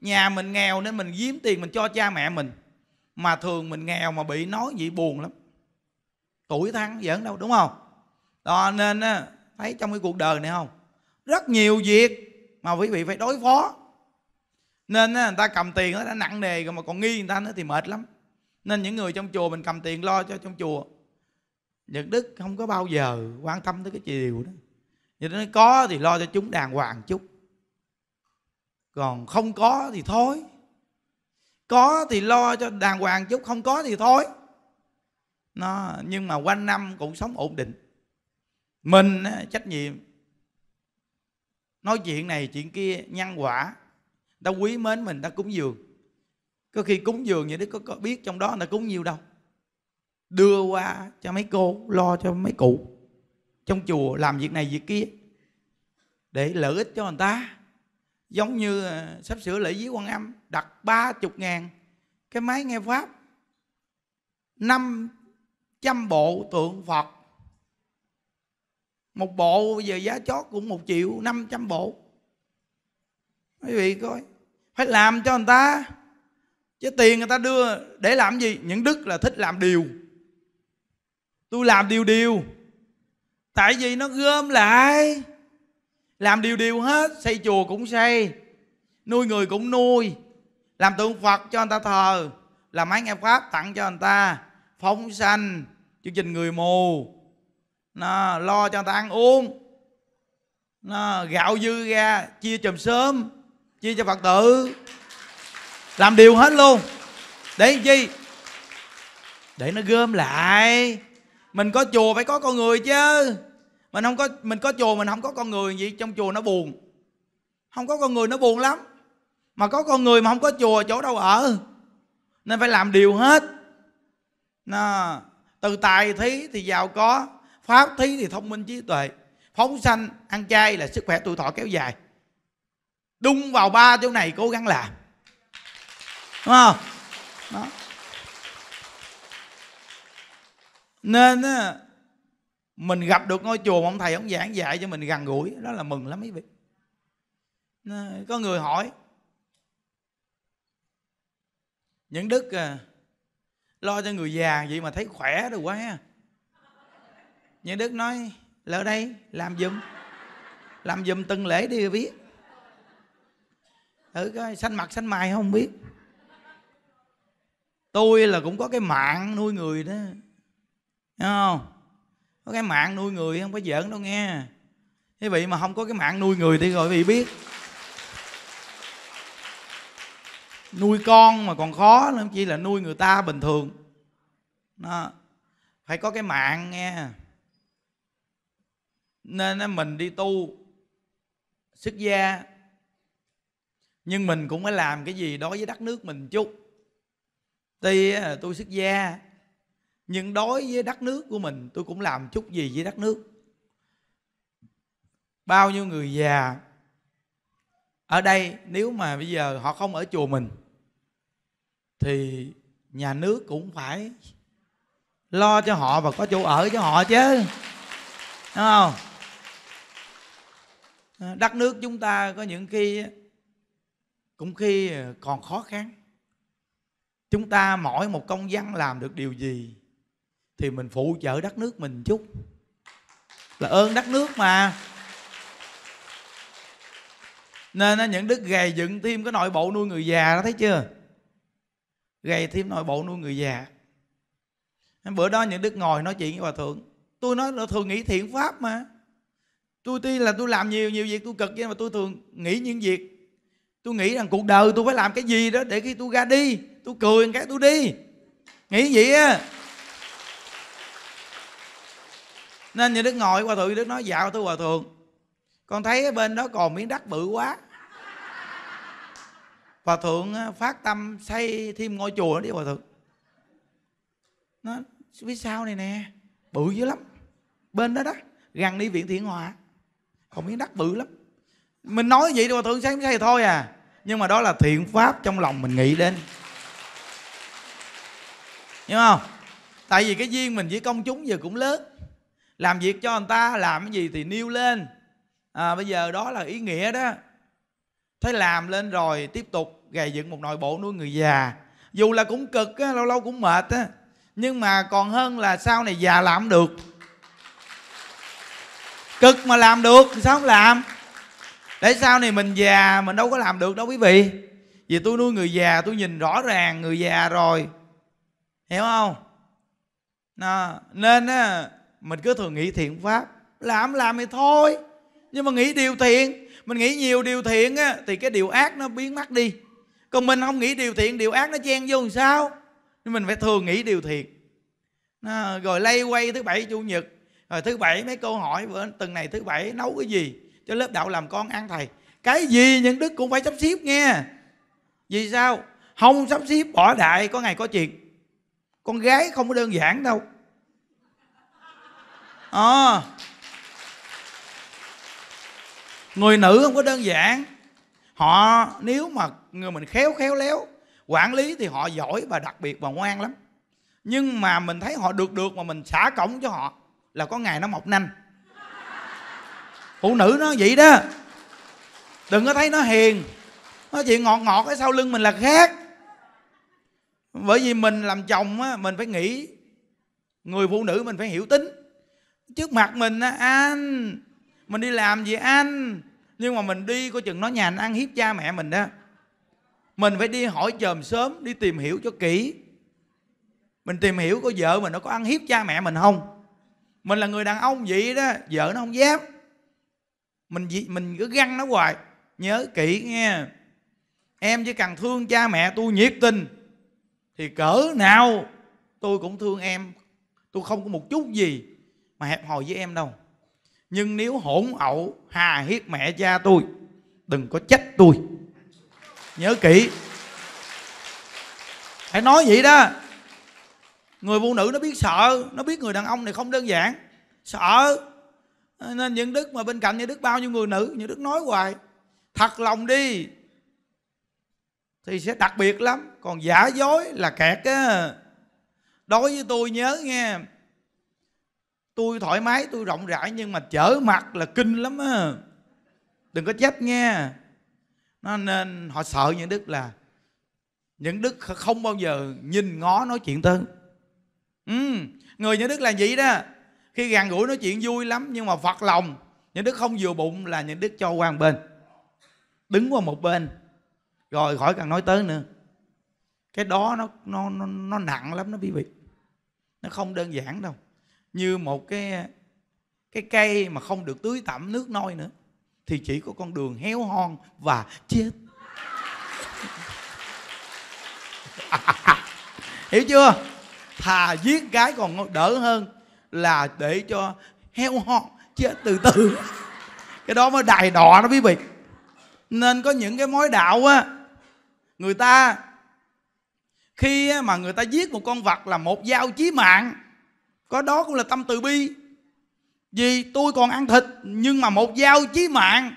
nhà mình nghèo nên mình giếm tiền mình cho cha mẹ mình mà thường mình nghèo mà bị nói vậy buồn lắm tuổi thân giỡn đâu đúng không đó nên thấy trong cái cuộc đời này không rất nhiều việc mà quý vị phải đối phó nên người ta cầm tiền nó đã nặng nề rồi mà còn nghi người ta nữa thì mệt lắm nên những người trong chùa mình cầm tiền lo cho trong chùa Nhật Đức không có bao giờ quan tâm tới cái điều đó Nhật Đức có thì lo cho chúng đàng hoàng chút Còn không có thì thôi Có thì lo cho đàng hoàng chút Không có thì thôi nó Nhưng mà quanh năm cũng sống ổn định mình trách nhiệm nói chuyện này chuyện kia nhân quả ta quý mến mình ta cúng dường có khi cúng dường vậy đức có, biết trong đó ta cúng nhiều đâu đưa qua cho mấy cô lo cho mấy cụ trong chùa làm việc này việc kia để lợi ích cho người ta giống như ờ, sắp sửa lễ viếng quan âm đặt ba chục ngàn cái máy nghe pháp năm trăm bộ tượng phật một bộ bây giờ giá chót cũng một triệu 500 bộ quý vị coi phải làm cho người ta chứ tiền người ta đưa để làm gì những đức là thích làm điều tôi làm điều điều tại vì nó gom lại làm điều điều hết xây chùa cũng xây nuôi người cũng nuôi làm tượng phật cho người ta thờ làm máy nghe pháp tặng cho người ta phóng sanh chương trình người mù nó lo cho người ta ăn uống nó gạo dư ra chia chùm sớm chia cho phật tử làm điều hết luôn để làm chi để nó gom lại mình có chùa phải có con người chứ mình không có mình có chùa mình không có con người gì trong chùa nó buồn không có con người nó buồn lắm mà có con người mà không có chùa chỗ đâu ở nên phải làm điều hết nó từ tài thí thì giàu có pháp thí thì thông minh trí tuệ phóng sanh ăn chay là sức khỏe tuổi thọ kéo dài đung vào ba chỗ này cố gắng làm đúng không đó nên mình gặp được ngôi chùa ông thầy ông giảng dạy cho mình gần gũi đó là mừng lắm mấy vị có người hỏi những đức à, lo cho người già vậy mà thấy khỏe rồi quá nhưng đức nói lỡ đây làm giùm làm giùm từng lễ đi rồi biết thử ừ, coi xanh mặt xanh mày không biết tôi là cũng có cái mạng nuôi người đó Thấy không có cái mạng nuôi người không có giỡn đâu nghe thế vị mà không có cái mạng nuôi người thì rồi quý vị biết nuôi con mà còn khó lắm chỉ là nuôi người ta bình thường đó. phải có cái mạng nghe nên mình đi tu xuất gia nhưng mình cũng phải làm cái gì đối với đất nước mình chút tuy tôi xuất gia nhưng đối với đất nước của mình tôi cũng làm chút gì với đất nước bao nhiêu người già ở đây nếu mà bây giờ họ không ở chùa mình thì nhà nước cũng phải lo cho họ và có chỗ ở cho họ chứ đúng không Ờ, đất nước chúng ta có những khi cũng khi ờ, còn khó khăn chúng ta mỗi một công dân làm được điều gì thì mình phụ trợ đất nước mình chút là ơn đất nước mà nên những đức gầy dựng thêm cái nội bộ nuôi người già đó thấy chưa gầy thêm nội bộ nuôi người già bữa đó những đức ngồi nói chuyện với hòa thượng tôi nói là thường nghĩ thiện pháp mà tôi tuy là tôi làm nhiều nhiều việc tôi cực nhưng mà tôi thường nghĩ những việc tôi nghĩ rằng cuộc đời tôi phải làm cái gì đó để khi tôi ra đi tôi cười cái tôi đi nghĩ vậy á nên như đức ngồi hòa thượng đức nói dạo tôi hòa thượng con thấy bên đó còn miếng đất bự quá hòa thượng phát tâm xây thêm ngôi chùa đi hòa thượng nó biết sao này nè bự dữ lắm bên đó đó gần đi viện thiện hòa không biết đắc bự lắm mình nói vậy mà tưởng sáng say thôi à nhưng mà đó là thiện pháp trong lòng mình nghĩ đến hiểu không tại vì cái duyên mình với công chúng giờ cũng lớn làm việc cho người ta làm cái gì thì nêu lên à, bây giờ đó là ý nghĩa đó thế làm lên rồi tiếp tục gầy dựng một nội bộ nuôi người già dù là cũng cực á, lâu lâu cũng mệt á nhưng mà còn hơn là sau này già làm được cực mà làm được thì sao không làm để sau này mình già mình đâu có làm được đâu quý vị vì tôi nuôi người già tôi nhìn rõ ràng người già rồi hiểu không à, nên á mình cứ thường nghĩ thiện pháp làm làm thì thôi nhưng mà nghĩ điều thiện mình nghĩ nhiều điều thiện á thì cái điều ác nó biến mất đi còn mình không nghĩ điều thiện điều ác nó chen vô làm sao nên mình phải thường nghĩ điều thiện à, rồi lay quay thứ bảy chủ nhật rồi thứ bảy mấy câu hỏi bữa tuần này thứ bảy nấu cái gì cho lớp đạo làm con ăn thầy cái gì những đức cũng phải sắp xếp nghe vì sao không sắp xếp bỏ đại có ngày có chuyện con gái không có đơn giản đâu à, người nữ không có đơn giản họ nếu mà người mình khéo khéo léo quản lý thì họ giỏi và đặc biệt và ngoan lắm nhưng mà mình thấy họ được được mà mình xả cổng cho họ là có ngày nó mọc nanh phụ nữ nó vậy đó đừng có thấy nó hiền nó chuyện ngọt ngọt ở sau lưng mình là khác bởi vì mình làm chồng á mình phải nghĩ người phụ nữ mình phải hiểu tính trước mặt mình á anh mình đi làm gì anh nhưng mà mình đi coi chừng nó nhà anh ăn hiếp cha mẹ mình đó mình phải đi hỏi chòm sớm đi tìm hiểu cho kỹ mình tìm hiểu có vợ mình nó có ăn hiếp cha mẹ mình không mình là người đàn ông vậy đó vợ nó không dám mình mình cứ găng nó hoài nhớ kỹ nghe em chỉ cần thương cha mẹ tôi nhiệt tình thì cỡ nào tôi cũng thương em tôi không có một chút gì mà hẹp hòi với em đâu nhưng nếu hỗn ẩu hà hiếp mẹ cha tôi đừng có trách tôi nhớ kỹ hãy nói vậy đó người phụ nữ nó biết sợ nó biết người đàn ông này không đơn giản sợ ờ, nên những đức mà bên cạnh như đức bao nhiêu người nữ như đức nói hoài thật lòng đi thì sẽ đặc biệt lắm còn giả dối là kẹt á đối với tôi nhớ nghe tôi thoải mái tôi rộng rãi nhưng mà chở mặt là kinh lắm á đừng có chấp nghe nó nên họ sợ những đức là những đức không bao giờ nhìn ngó nói chuyện tới ừ, người nhà đức là vậy đó khi gần gũi nói chuyện vui lắm nhưng mà phật lòng nhà đức không vừa bụng là nhà đức cho qua một bên đứng qua một bên rồi khỏi cần nói tới nữa cái đó nó nó nó, nó nặng lắm nó quý vị nó không đơn giản đâu như một cái cái cây mà không được tưới tẩm nước nôi nữa thì chỉ có con đường héo hon và chết hiểu chưa thà giết gái còn đỡ hơn là để cho heo họ chết từ từ cái đó mới đài đọa đó quý vị nên có những cái mối đạo á người ta khi mà người ta giết một con vật là một dao chí mạng có đó cũng là tâm từ bi vì tôi còn ăn thịt nhưng mà một dao chí mạng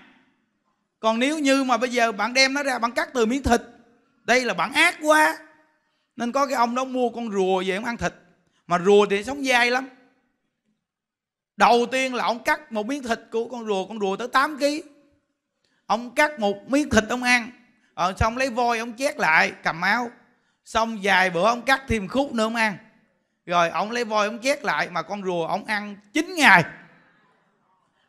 còn nếu như mà bây giờ bạn đem nó ra bạn cắt từ miếng thịt đây là bạn ác quá nên có cái ông đó mua con rùa về ông ăn thịt mà rùa thì sống dai lắm đầu tiên là ông cắt một miếng thịt của con rùa con rùa tới 8 kg ông cắt một miếng thịt ông ăn ờ, xong lấy voi ông chét lại cầm áo xong vài bữa ông cắt thêm khúc nữa ông ăn rồi ông lấy voi ông chét lại mà con rùa ông ăn 9 ngày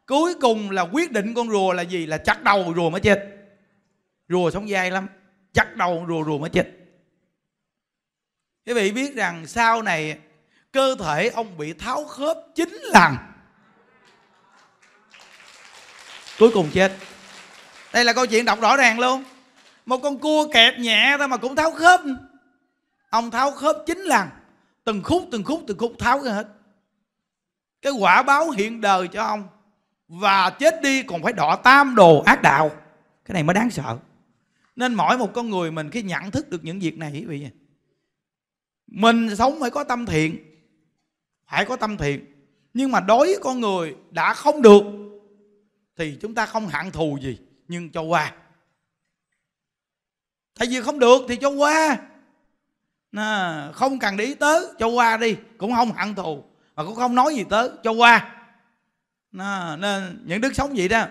cuối cùng là quyết định con rùa là gì là chặt đầu rùa mới chết rùa sống dai lắm chặt đầu rùa rùa mới chết quý vị biết rằng sau này cơ thể ông bị tháo khớp chín lần cuối cùng chết đây là câu chuyện đọc rõ ràng luôn một con cua kẹp nhẹ thôi mà cũng tháo khớp ông tháo khớp chín lần từng khúc từng khúc từng khúc tháo ra hết cái quả báo hiện đời cho ông và chết đi còn phải đọ tam đồ ác đạo cái này mới đáng sợ nên mỗi một con người mình khi nhận thức được những việc này quý vị mình sống phải có tâm thiện phải có tâm thiện nhưng mà đối với con người đã không được thì chúng ta không hạng thù gì nhưng cho qua tại vì không được thì cho qua không cần để ý tới cho qua đi cũng không hận thù mà cũng không nói gì tới cho qua nên những đức sống vậy đó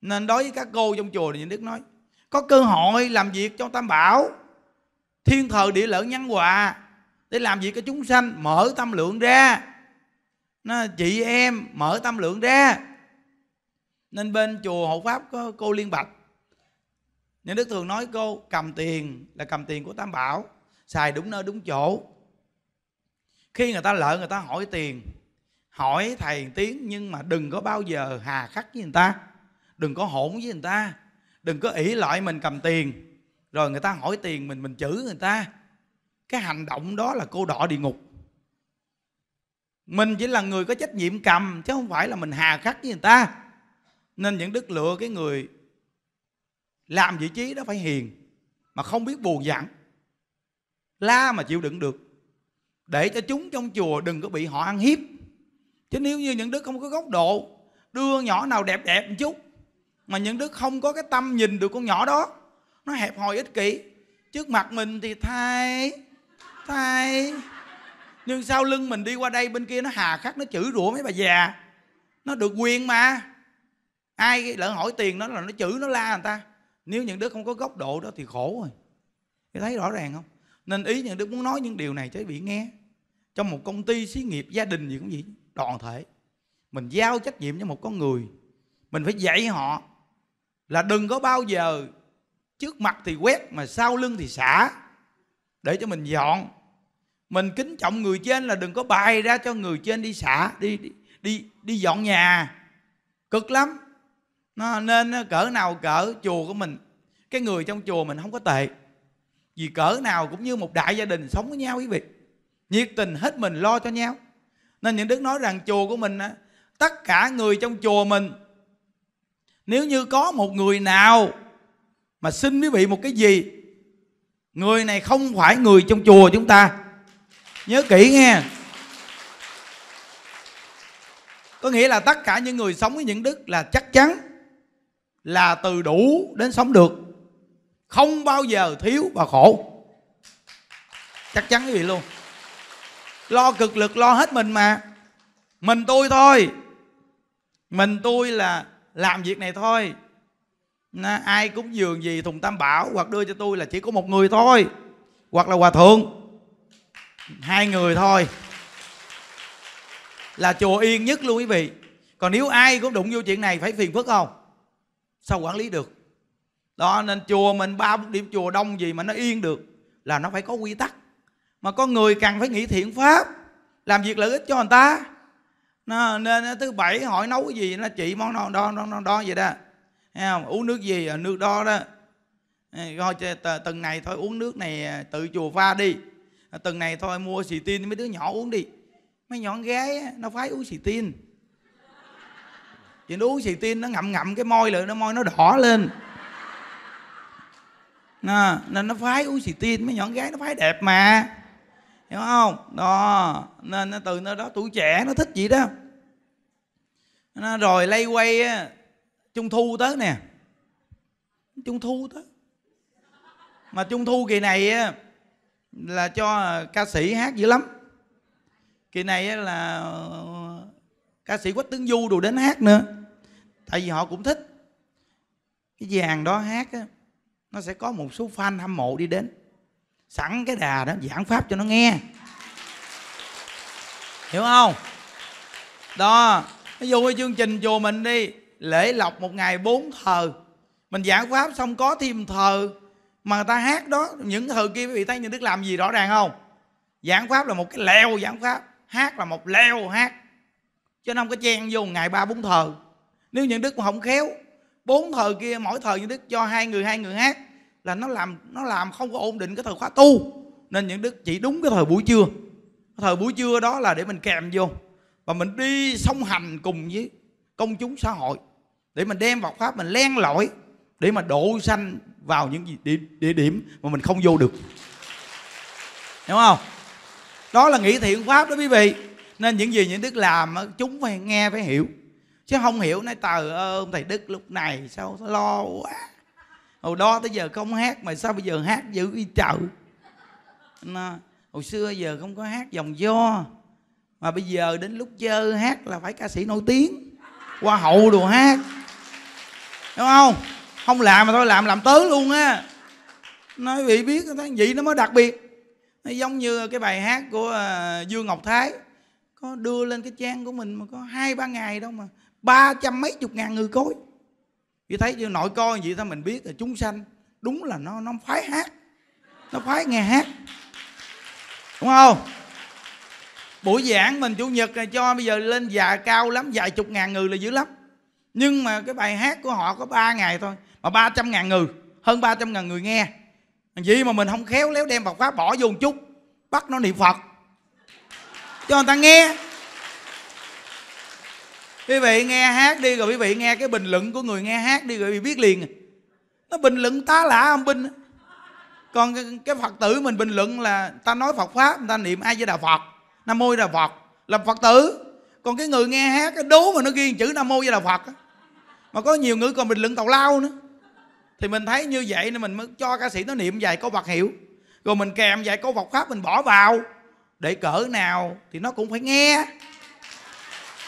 nên đối với các cô trong chùa thì những đức nói có cơ hội làm việc cho tam bảo thiên thời địa lợi nhân hòa để làm gì cái chúng sanh mở tâm lượng ra nó chị em mở tâm lượng ra nên bên chùa hộ pháp có cô liên bạch nên đức thường nói cô cầm tiền là cầm tiền của tam bảo xài đúng nơi đúng chỗ khi người ta lợi người ta hỏi tiền hỏi thầy tiếng nhưng mà đừng có bao giờ hà khắc với người ta đừng có hỗn với người ta đừng có ỷ lại mình cầm tiền rồi người ta hỏi tiền mình mình chửi người ta cái hành động đó là cô đỏ địa ngục mình chỉ là người có trách nhiệm cầm chứ không phải là mình hà khắc với người ta nên những đức lựa cái người làm vị trí đó phải hiền mà không biết buồn dặn la mà chịu đựng được để cho chúng trong chùa đừng có bị họ ăn hiếp chứ nếu như những đức không có góc độ đưa nhỏ nào đẹp đẹp một chút mà những đức không có cái tâm nhìn được con nhỏ đó nó hẹp hòi ích kỷ trước mặt mình thì thay thay nhưng sau lưng mình đi qua đây bên kia nó hà khắc nó chửi rủa mấy bà già nó được quyền mà ai lỡ hỏi tiền nó là nó chửi nó la người ta nếu những đứa không có góc độ đó thì khổ rồi thì thấy rõ ràng không nên ý những đứa muốn nói những điều này cho bị nghe trong một công ty xí nghiệp gia đình gì cũng vậy đoàn thể mình giao trách nhiệm cho một con người mình phải dạy họ là đừng có bao giờ trước mặt thì quét mà sau lưng thì xả để cho mình dọn mình kính trọng người trên là đừng có bài ra cho người trên đi xả đi đi đi, đi dọn nhà cực lắm nó nên cỡ nào cỡ chùa của mình cái người trong chùa mình không có tệ vì cỡ nào cũng như một đại gia đình sống với nhau quý vị nhiệt tình hết mình lo cho nhau nên những đức nói rằng chùa của mình tất cả người trong chùa mình nếu như có một người nào mà xin quý vị một cái gì người này không phải người trong chùa chúng ta nhớ kỹ nghe có nghĩa là tất cả những người sống với những đức là chắc chắn là từ đủ đến sống được không bao giờ thiếu và khổ chắc chắn quý vị luôn lo cực lực lo hết mình mà mình tôi thôi mình tôi là làm việc này thôi nó, ai cúng dường gì thùng tam bảo hoặc đưa cho tôi là chỉ có một người thôi hoặc là hòa thượng hai người thôi là chùa yên nhất luôn quý vị còn nếu ai cũng đụng vô chuyện này phải phiền phức không sao quản lý được đó nên chùa mình ba điểm chùa đông gì mà nó yên được là nó phải có quy tắc mà có người cần phải nghĩ thiện pháp làm việc lợi ích cho người ta nên thứ bảy hỏi nấu cái gì nó chị món đó đó đó đó vậy đó không uống nước gì ờ, nước đó đó coi từng này thôi uống nước này à, tự chùa pha đi ờ, từng này thôi mua xì tin mấy đứa nhỏ uống đi mấy nhỏ gái nó phái uống xì tin chị nó uống xì tin nó ngậm ngậm cái môi lại nó môi nó đỏ lên nè nên nó phái uống xì tin mấy nhỏ gái nó phái đẹp mà hiểu không đó nên từ nơi đó tuổi trẻ nó thích gì đó nó rồi lây quay trung thu tới nè trung thu tới mà trung thu kỳ này là cho ca sĩ hát dữ lắm kỳ này là ờ, ca sĩ quách tướng du đồ đến hát nữa tại vì họ cũng thích cái dàn đó hát á, nó sẽ có một số fan hâm mộ đi đến sẵn cái đà đó giảng pháp cho nó nghe hiểu không đó nó vô cái chương trình chùa mình đi lễ lọc một ngày bốn thờ mình giảng pháp xong có thêm thờ mà người ta hát đó những thờ kia quý vị thấy những đức làm gì rõ ràng không giảng pháp là một cái leo giảng pháp hát là một leo hát cho nên không có chen vô ngày ba bốn thờ nếu những đức mà không khéo bốn thờ kia mỗi thờ những đức cho hai người hai người hát là nó làm nó làm không có ổn định cái thời khóa tu nên những đức chỉ đúng cái thời buổi trưa thời buổi trưa đó là để mình kèm vô và mình đi song hành cùng với công chúng xã hội để mình đem vào pháp mình len lỏi để mà độ sanh vào những địa, điểm mà mình không vô được hiểu không đó là nghĩ thiện pháp đó quý vị nên những gì những đức làm chúng phải nghe phải hiểu chứ không hiểu nói tờ ơn thầy đức lúc này sao lo quá hồi đó tới giờ không hát mà sao bây giờ hát dữ y trời hồi xưa giờ không có hát dòng do mà bây giờ đến lúc chơi hát là phải ca sĩ nổi tiếng hoa hậu đồ hát đúng không không làm mà thôi làm làm tới luôn á nói vị biết vậy nó mới đặc biệt nó giống như cái bài hát của ờ, dương ngọc thái có đưa lên cái trang của mình mà có hai ba ngày đâu mà ba trăm mấy chục ngàn người coi vì thấy như nội coi vậy thôi mình biết là chúng sanh đúng là nó nó phái hát nó phái nghe hát đúng không buổi giảng mình chủ nhật này cho bây giờ lên già cao lắm vài chục ngàn người là dữ lắm nhưng mà cái bài hát của họ có 3 ngày thôi mà 300 ngàn người hơn 300 ngàn người nghe vậy mà mình không khéo léo đem Phật pháp bỏ vô một chút bắt nó niệm Phật cho người ta nghe quý vị nghe hát đi rồi quý vị nghe cái bình luận của người nghe hát đi rồi quý vị biết liền nó bình luận tá lạ ông binh còn cái, phật tử mình bình luận là ta nói phật pháp người ta niệm ai với đà phật nam mô đà phật là phật tử còn cái người nghe hát cái đố mà nó ghi chữ nam mô với đà phật mà có nhiều người còn bình luận tào lao nữa thì mình thấy như vậy nên mình mới cho ca sĩ nó niệm vài câu bạc hiệu rồi mình kèm vài câu vọc pháp mình bỏ vào để cỡ nào thì nó cũng phải nghe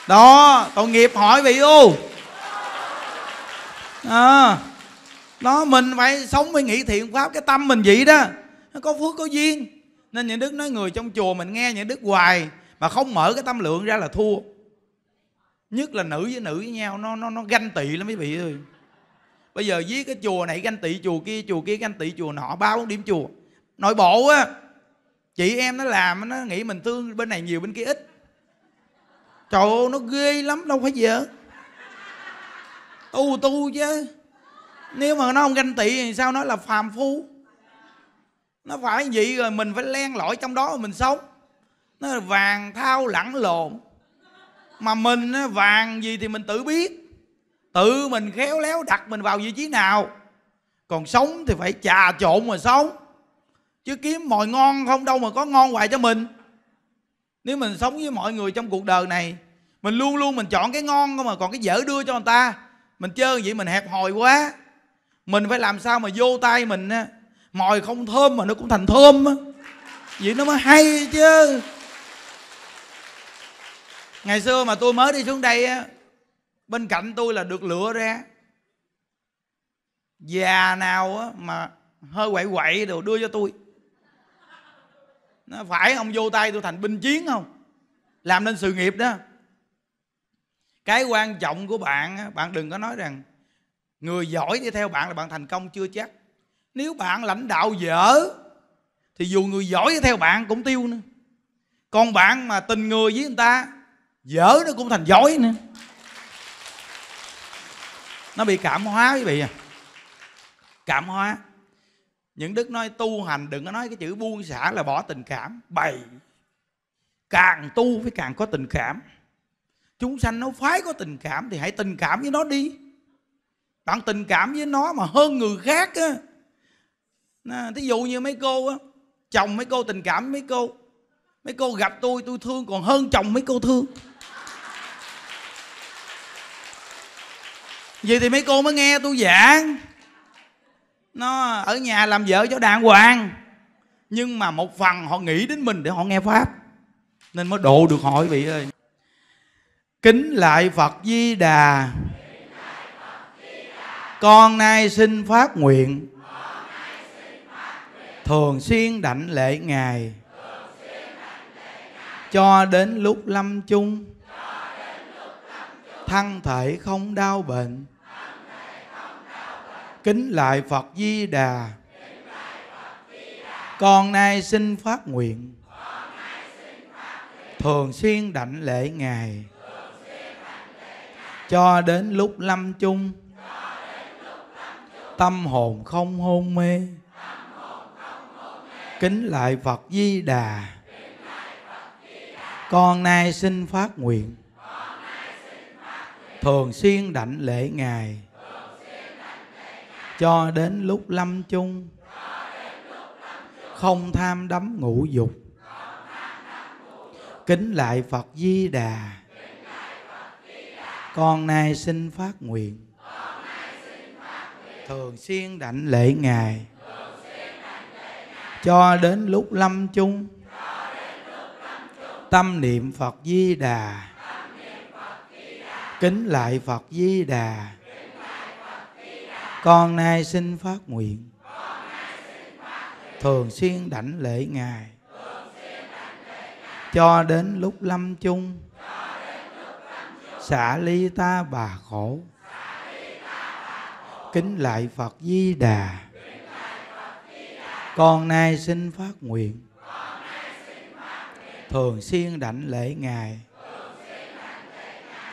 đó tội nghiệp hỏi vị u à, đó mình phải sống với nghĩ thiện pháp cái tâm mình vậy đó nó có phước có duyên nên những đức nói người trong chùa mình nghe những đức hoài mà không mở cái tâm lượng ra là thua nhất là nữ với nữ với nhau nó nó nó ganh tị lắm quý vị ơi bây giờ với cái chùa này ganh tị chùa kia chùa kia ganh tị chùa nọ bao điểm chùa nội bộ á chị em nó làm nó nghĩ mình thương bên này nhiều bên kia ít trời ơi nó ghê lắm đâu phải vợ tu tu chứ nếu mà nó không ganh tị thì sao nó là phàm phu nó phải vậy rồi mình phải len lỏi trong đó mà mình sống nó là vàng thao lẳng lộn mà mình vàng gì thì mình tự biết tự mình khéo léo đặt mình vào vị trí nào còn sống thì phải trà trộn mà sống chứ kiếm mọi ngon không đâu mà có ngon hoài cho mình nếu mình sống với mọi người trong cuộc đời này mình luôn luôn mình chọn cái ngon không mà còn cái dở đưa cho người ta mình chơi vậy mình hẹp hòi quá mình phải làm sao mà vô tay mình mồi không thơm mà nó cũng thành thơm vậy nó mới hay chứ ngày xưa mà tôi mới đi xuống đây á bên cạnh tôi là được lựa ra già nào á mà hơi quậy quậy đồ đưa cho tôi nó phải ông vô tay tôi thành binh chiến không làm nên sự nghiệp đó cái quan trọng của bạn bạn đừng có nói rằng người giỏi đi theo bạn là bạn thành công chưa chắc nếu bạn lãnh đạo dở thì dù người giỏi đi theo bạn cũng tiêu nữa còn bạn mà tình người với người ta dở nó cũng thành dối nữa nó bị cảm hóa quý vị à cảm hóa những đức nói tu hành đừng có nói cái chữ buông xả là bỏ tình cảm bày càng tu phải càng có tình cảm chúng sanh nó phái có tình cảm thì hãy tình cảm với nó đi bạn tình cảm với nó mà hơn người khác á à, thí dụ như mấy cô á chồng mấy cô tình cảm với mấy cô mấy cô gặp tôi tôi thương còn hơn chồng mấy cô thương Vậy thì mấy cô mới nghe tôi giảng Nó ở nhà làm vợ cho đàng hoàng Nhưng mà một phần họ nghĩ đến mình để họ nghe Pháp Nên mới độ được họ vị ơi Kính lại Phật Di Đà Con nay xin phát nguyện Thường xuyên đảnh lễ Ngài Cho đến lúc lâm chung thân thể không đau bệnh Kính lại Phật Di Đà Con nay xin phát nguyện Thường xuyên đảnh lễ Ngài Cho đến lúc lâm chung Tâm hồn không hôn mê Kính lại Phật Di Đà Con nay xin phát nguyện Thường xuyên đảnh lễ Ngài cho đến lúc lâm chung không tham đắm ngũ dục kính lại phật di đà con nay xin phát nguyện thường xuyên đảnh lễ ngài cho đến lúc lâm chung tâm niệm phật di đà kính lại phật di đà con nay xin phát nguyện thường xuyên đảnh lễ ngài cho đến lúc lâm chung xả ly ta bà khổ kính lại phật di đà con nay xin phát nguyện thường xuyên đảnh lễ ngài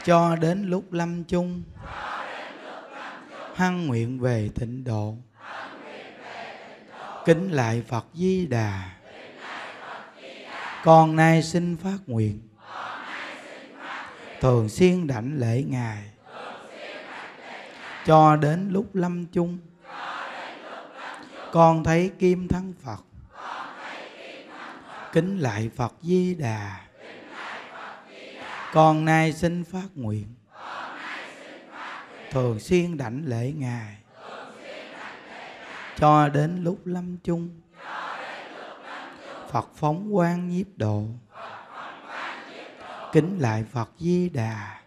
cho đến lúc lâm chung hăng nguyện về tịnh độ kính lại phật di đà con nay xin phát nguyện thường xuyên đảnh lễ ngài cho đến lúc lâm chung con thấy kim thắng phật kính lại phật di đà con nay xin phát nguyện thường xuyên đảnh lễ ngài cho đến lúc lâm chung Phật phóng quang nhiếp độ kính lại Phật Di Đà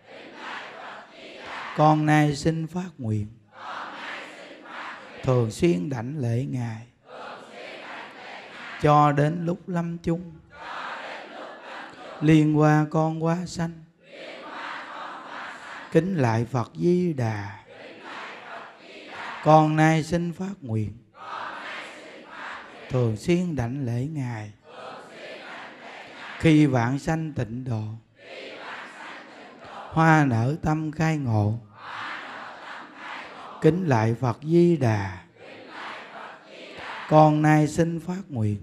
con nay xin phát nguyện thường xuyên đảnh lễ ngài cho đến lúc lâm chung liên qua con quá sanh kính lại phật di đà con nay xin phát nguyện thường xuyên đảnh lễ ngài khi vạn sanh tịnh độ hoa nở tâm khai ngộ kính lại phật di đà con nay xin phát nguyện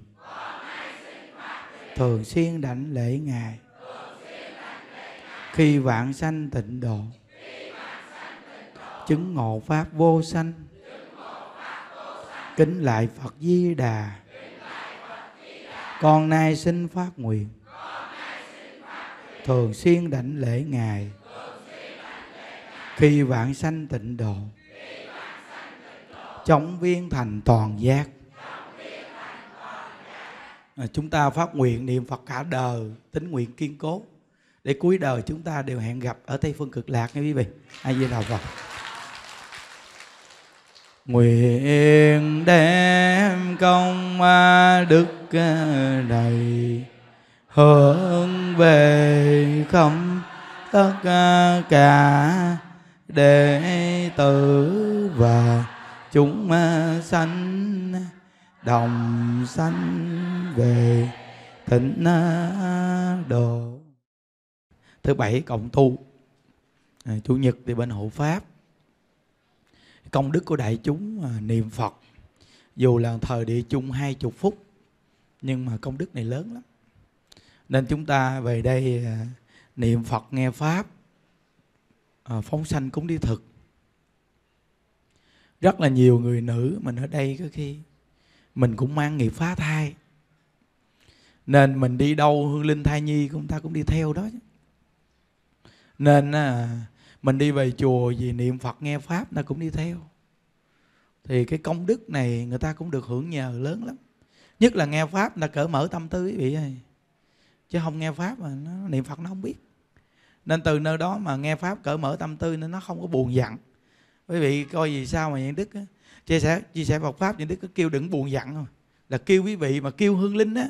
thường xuyên đảnh lễ ngài khi vạn sanh tịnh độ chứng ngộ pháp vô sanh kính lại phật di đà con nay xin phát nguyện thường xuyên đảnh lễ ngài khi vạn sanh tịnh độ chống viên thành toàn giác chúng ta phát nguyện niệm phật cả đời tính nguyện kiên cố để cuối đời chúng ta đều hẹn gặp ở tây phương cực lạc nha quý vị ai di đà phật nguyện đem công đức ờ, đầy hướng về không tất ờ, cả đệ tử và chúng ờ, sanh đồng sanh về thịnh độ thứ bảy cộng tu à, chủ nhật thì bên hộ pháp công đức của đại chúng à, niệm phật dù là thời địa chung hai chục phút nhưng mà công đức này lớn lắm nên chúng ta về đây à, niệm phật nghe pháp à, phóng sanh cũng đi thực rất là nhiều người nữ mình ở đây có khi mình cũng mang nghiệp phá thai nên mình đi đâu hương linh thai nhi chúng ta cũng đi theo đó chứ nên à, mình đi về chùa vì niệm phật nghe pháp nó cũng đi theo thì cái công đức này người ta cũng được hưởng nhờ lớn lắm nhất là nghe pháp là cỡ mở tâm tư quý vị ơi chứ không nghe pháp mà nó, niệm phật nó không biết nên từ nơi đó mà nghe pháp cởi mở tâm tư nên nó không có buồn giận quý vị coi gì sao mà những đức á, chia sẻ chia sẻ Phật pháp những đức cứ kêu đừng buồn giận thôi là kêu quý vị mà kêu hương linh á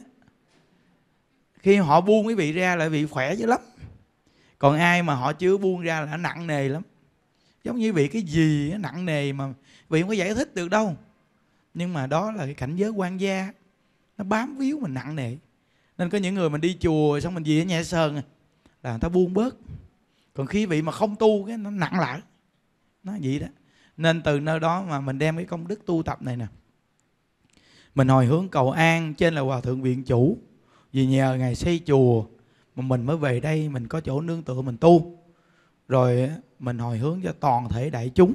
khi họ buông quý vị ra lại bị khỏe dữ lắm còn ai mà họ chưa buông ra là nặng nề lắm giống như vị cái gì nặng nề mà vị không có giải thích được đâu nhưng mà đó là cái cảnh giới quan gia nó bám víu mình nặng nề nên có những người mình đi chùa xong mình về ở nhà sơn à, là người ta buông bớt còn khi vị mà không tu cái nó nặng lại nó vậy đó nên từ nơi đó mà mình đem cái công đức tu tập này nè mình hồi hướng cầu an trên là hòa thượng viện chủ vì nhờ ngài xây chùa mà mình mới về đây mình có chỗ nương tựa mình tu rồi mình hồi hướng cho toàn thể đại chúng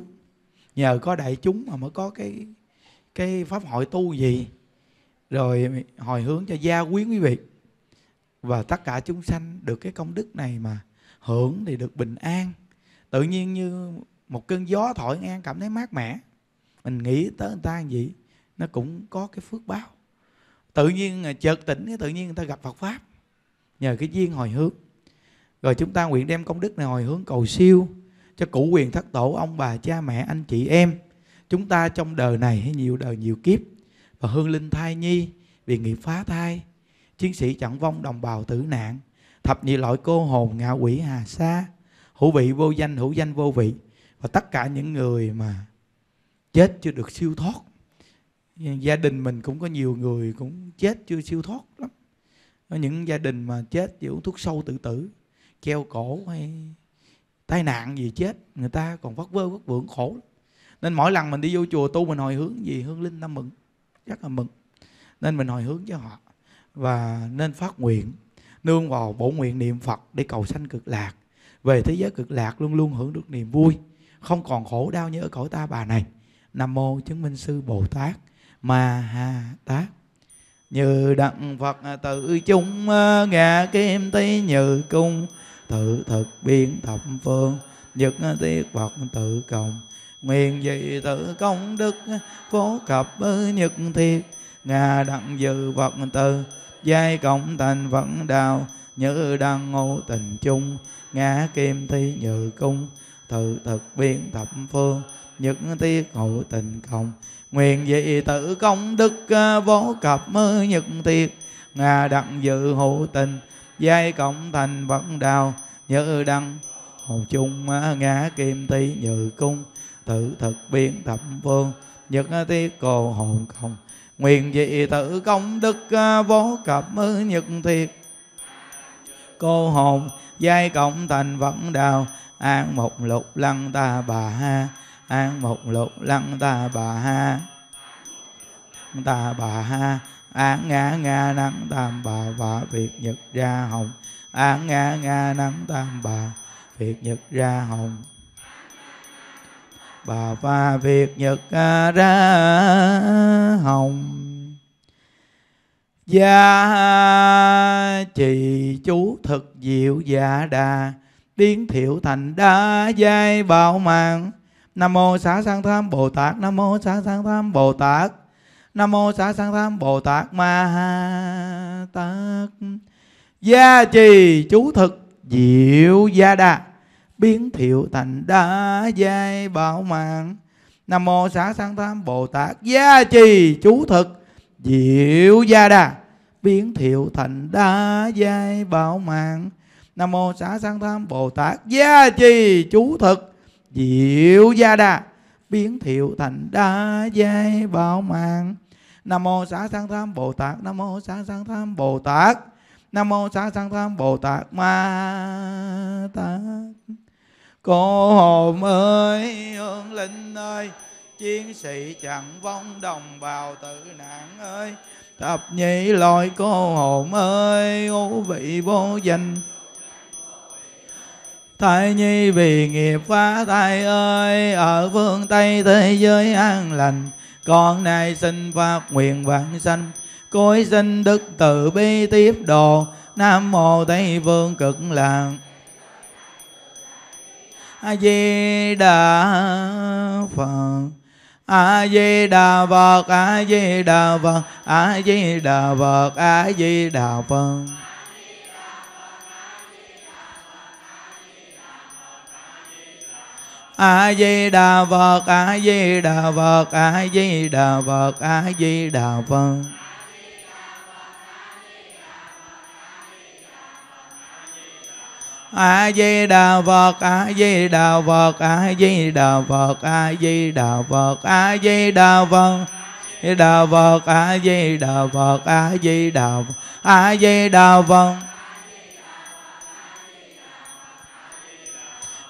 nhờ có đại chúng mà mới có cái cái pháp hội tu gì rồi hồi hướng cho gia quyến quý vị và tất cả chúng sanh được cái công đức này mà hưởng thì được bình an tự nhiên như một cơn gió thổi ngang cảm thấy mát mẻ mình nghĩ tới người ta gì nó cũng có cái phước báo tự nhiên à, chợt tỉnh tự nhiên người ta gặp Phật pháp nhờ cái duyên hồi hướng rồi chúng ta nguyện đem công đức này hồi hướng cầu siêu cho cụ quyền thất tổ ông bà cha mẹ anh chị em chúng ta trong đời này hay nhiều đời nhiều kiếp và hương linh thai nhi vì nghiệp phá thai chiến sĩ chẳng vong đồng bào tử nạn thập nhị loại cô hồn ngạ quỷ hà sa hữu vị vô danh hữu danh vô vị và tất cả những người mà chết chưa được siêu thoát gia đình mình cũng có nhiều người cũng chết chưa siêu thoát lắm những gia đình mà chết vì uống thuốc sâu tự tử treo cổ hay tai nạn gì chết người ta còn vất vơ vất vưởng khổ nên mỗi lần mình đi vô chùa tu mình hồi hướng gì hương linh năm mừng rất là mừng nên mình hồi hướng cho họ và nên phát nguyện nương vào bổ nguyện niệm phật để cầu sanh cực lạc về thế giới cực lạc luôn luôn hưởng được niềm vui không còn khổ đau như ở cõi ta bà này nam mô chứng minh sư bồ tát ma ha tát như đặng phật à, tự chung à, ngã kim tí như cung tự thực biến thập phương nhật tiết phật tự cộng nguyện vị tự công đức cố cập à, nhật thiệt ngà đặng dự phật tự giai cộng thành vẫn đạo như đặng ngộ tình chung ngã kim thi nhự cung tự thực biến thập phương nhật tiết hộ tình cộng nguyện vị tự công đức à, vô cập nhật tiệt ngà đặng dự hữu tình giai cộng thành vận đào nhớ đăng hồ chung à, ngã kim tý như cung tự thực biến thập phương nhật tiết cô hồn không. nguyện vị tự công đức à, vô cập nhật thiệt cô hồn giai cộng thành vận đào an một lục lăng ta bà ha an một lục lăng ta bà ha ta bà ha An ngã nga năng tam bà và việt nhật ra hồng An ngã nga năng tam bà việt nhật ra hồng bà và việt nhật ra hồng gia trì chú thực diệu dạ đà biến thiệu thành đa giai bảo mạng nam mô xá sanh tham bồ tát nam mô xá sanh tham bồ tát nam mô xá sanh tham bồ tát ma ha tát gia trì chú thực diệu gia đà biến thiệu thành đá giai bảo mạng nam mô xá sanh tham bồ tát gia trì chú thực diệu gia đà biến thiệu thành đá giai bảo mạng nam mô xá sanh tham bồ tát gia trì chú thực diệu gia đà biến thiệu thành đa giai bảo mạng nam mô xá sanh tham bồ tát nam mô xá sanh tham bồ tát nam mô xá sanh tham bồ tát ma tát cô hồn ơi hương linh ơi chiến sĩ chẳng vong đồng bào tử nạn ơi thập nhị loại cô hồn ơi ngũ vị vô danh Thái nhi vì nghiệp phá thai ơi Ở phương Tây thế giới an lành Con nay xin phát nguyện vãng sanh Cối sinh đức từ bi tiếp độ Nam mô Tây Vương cực lạc A Di Đà Phật A Di Đà Phật A Di Đà Phật A Di Đà Phật A Di Đà Phật a di đà phật a di đà phật a di đà phật a di đà phật a di đà phật a di đà phật a di đà phật a di đà phật a di đà phật đà phật a di đà phật a di đà a di đà phật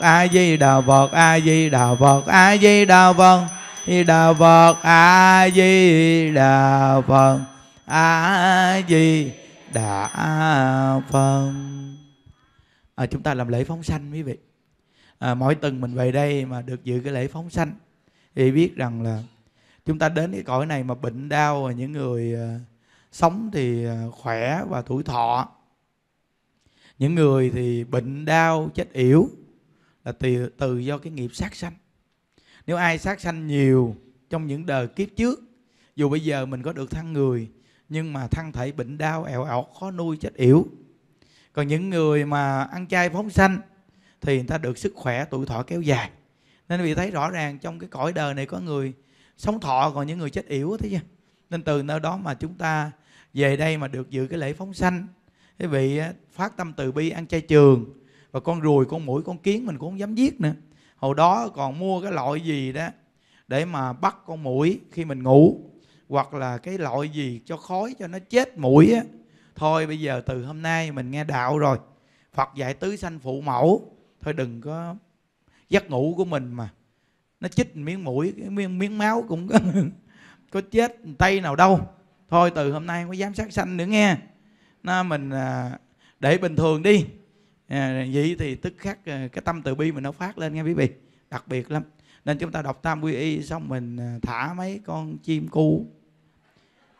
a di đà phật a di đà phật a di đà phật di đà phật a di đà phật a di đà phật à, chúng ta làm lễ phóng sanh quý vị à, mỗi tuần mình về đây mà được dự cái lễ phóng sanh thì biết rằng là chúng ta đến cái cõi này mà bệnh đau những người à, sống thì à, khỏe và tuổi thọ những người thì bệnh đau chết yểu là từ, từ do cái nghiệp sát sanh nếu ai sát sanh nhiều trong những đời kiếp trước dù bây giờ mình có được thân người nhưng mà thân thể bệnh đau ẹo ảo khó nuôi chết yểu còn những người mà ăn chay phóng sanh thì người ta được sức khỏe tuổi thọ kéo dài nên vì thấy rõ ràng trong cái cõi đời này có người sống thọ còn những người chết yểu thế chứ nên từ nơi đó mà chúng ta về đây mà được dự cái lễ phóng sanh cái vị phát tâm từ bi ăn chay trường và con ruồi con mũi con kiến mình cũng không dám giết nữa hồi đó còn mua cái loại gì đó để mà bắt con mũi khi mình ngủ hoặc là cái loại gì cho khói cho nó chết mũi á thôi bây giờ từ hôm nay mình nghe đạo rồi phật dạy tứ sanh phụ mẫu thôi đừng có giấc ngủ của mình mà nó chích miếng mũi cái miếng, miếng máu cũng có, có chết tay nào đâu thôi từ hôm nay không có dám sát sanh nữa nghe nó mình à, để bình thường đi à, vậy thì tức khắc cái tâm từ bi mình nó phát lên nghe quý vị đặc biệt lắm nên chúng ta đọc tam quy y xong mình thả mấy con chim cu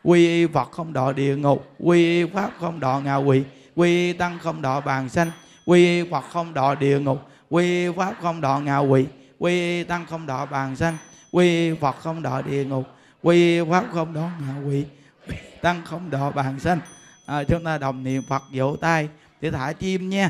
quy y phật không đọ địa ngục quy y pháp không đọ ngạ quỷ quy y tăng không đọ bàn sanh quy y phật không đọ địa ngục quy y pháp không đọ ngạ quỷ quy y tăng không đọ bàn sanh quy y phật không đọ địa ngục quy y pháp không đọ ngạ quỷ quy tăng không đọ bàn sanh à, chúng ta đồng niệm phật vỗ tay để thả chim nha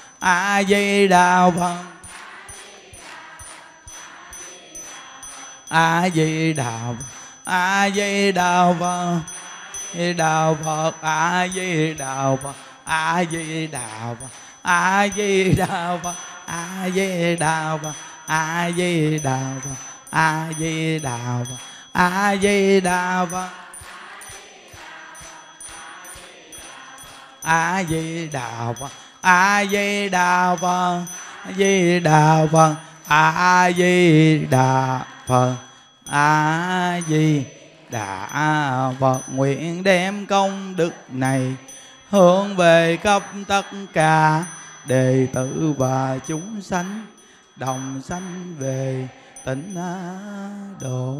a di đà phật a di đà phật a di đà phật di đà phật a di đà phật a di đà phật a di đà phật a di đà phật a di đà phật a di đà phật a di đà phật a di đà phật a di đà phật a di đà phật a di đà phật a di đà phật nguyện đem công đức này hướng về khắp tất cả đệ tử và chúng sanh đồng sanh về tỉnh độ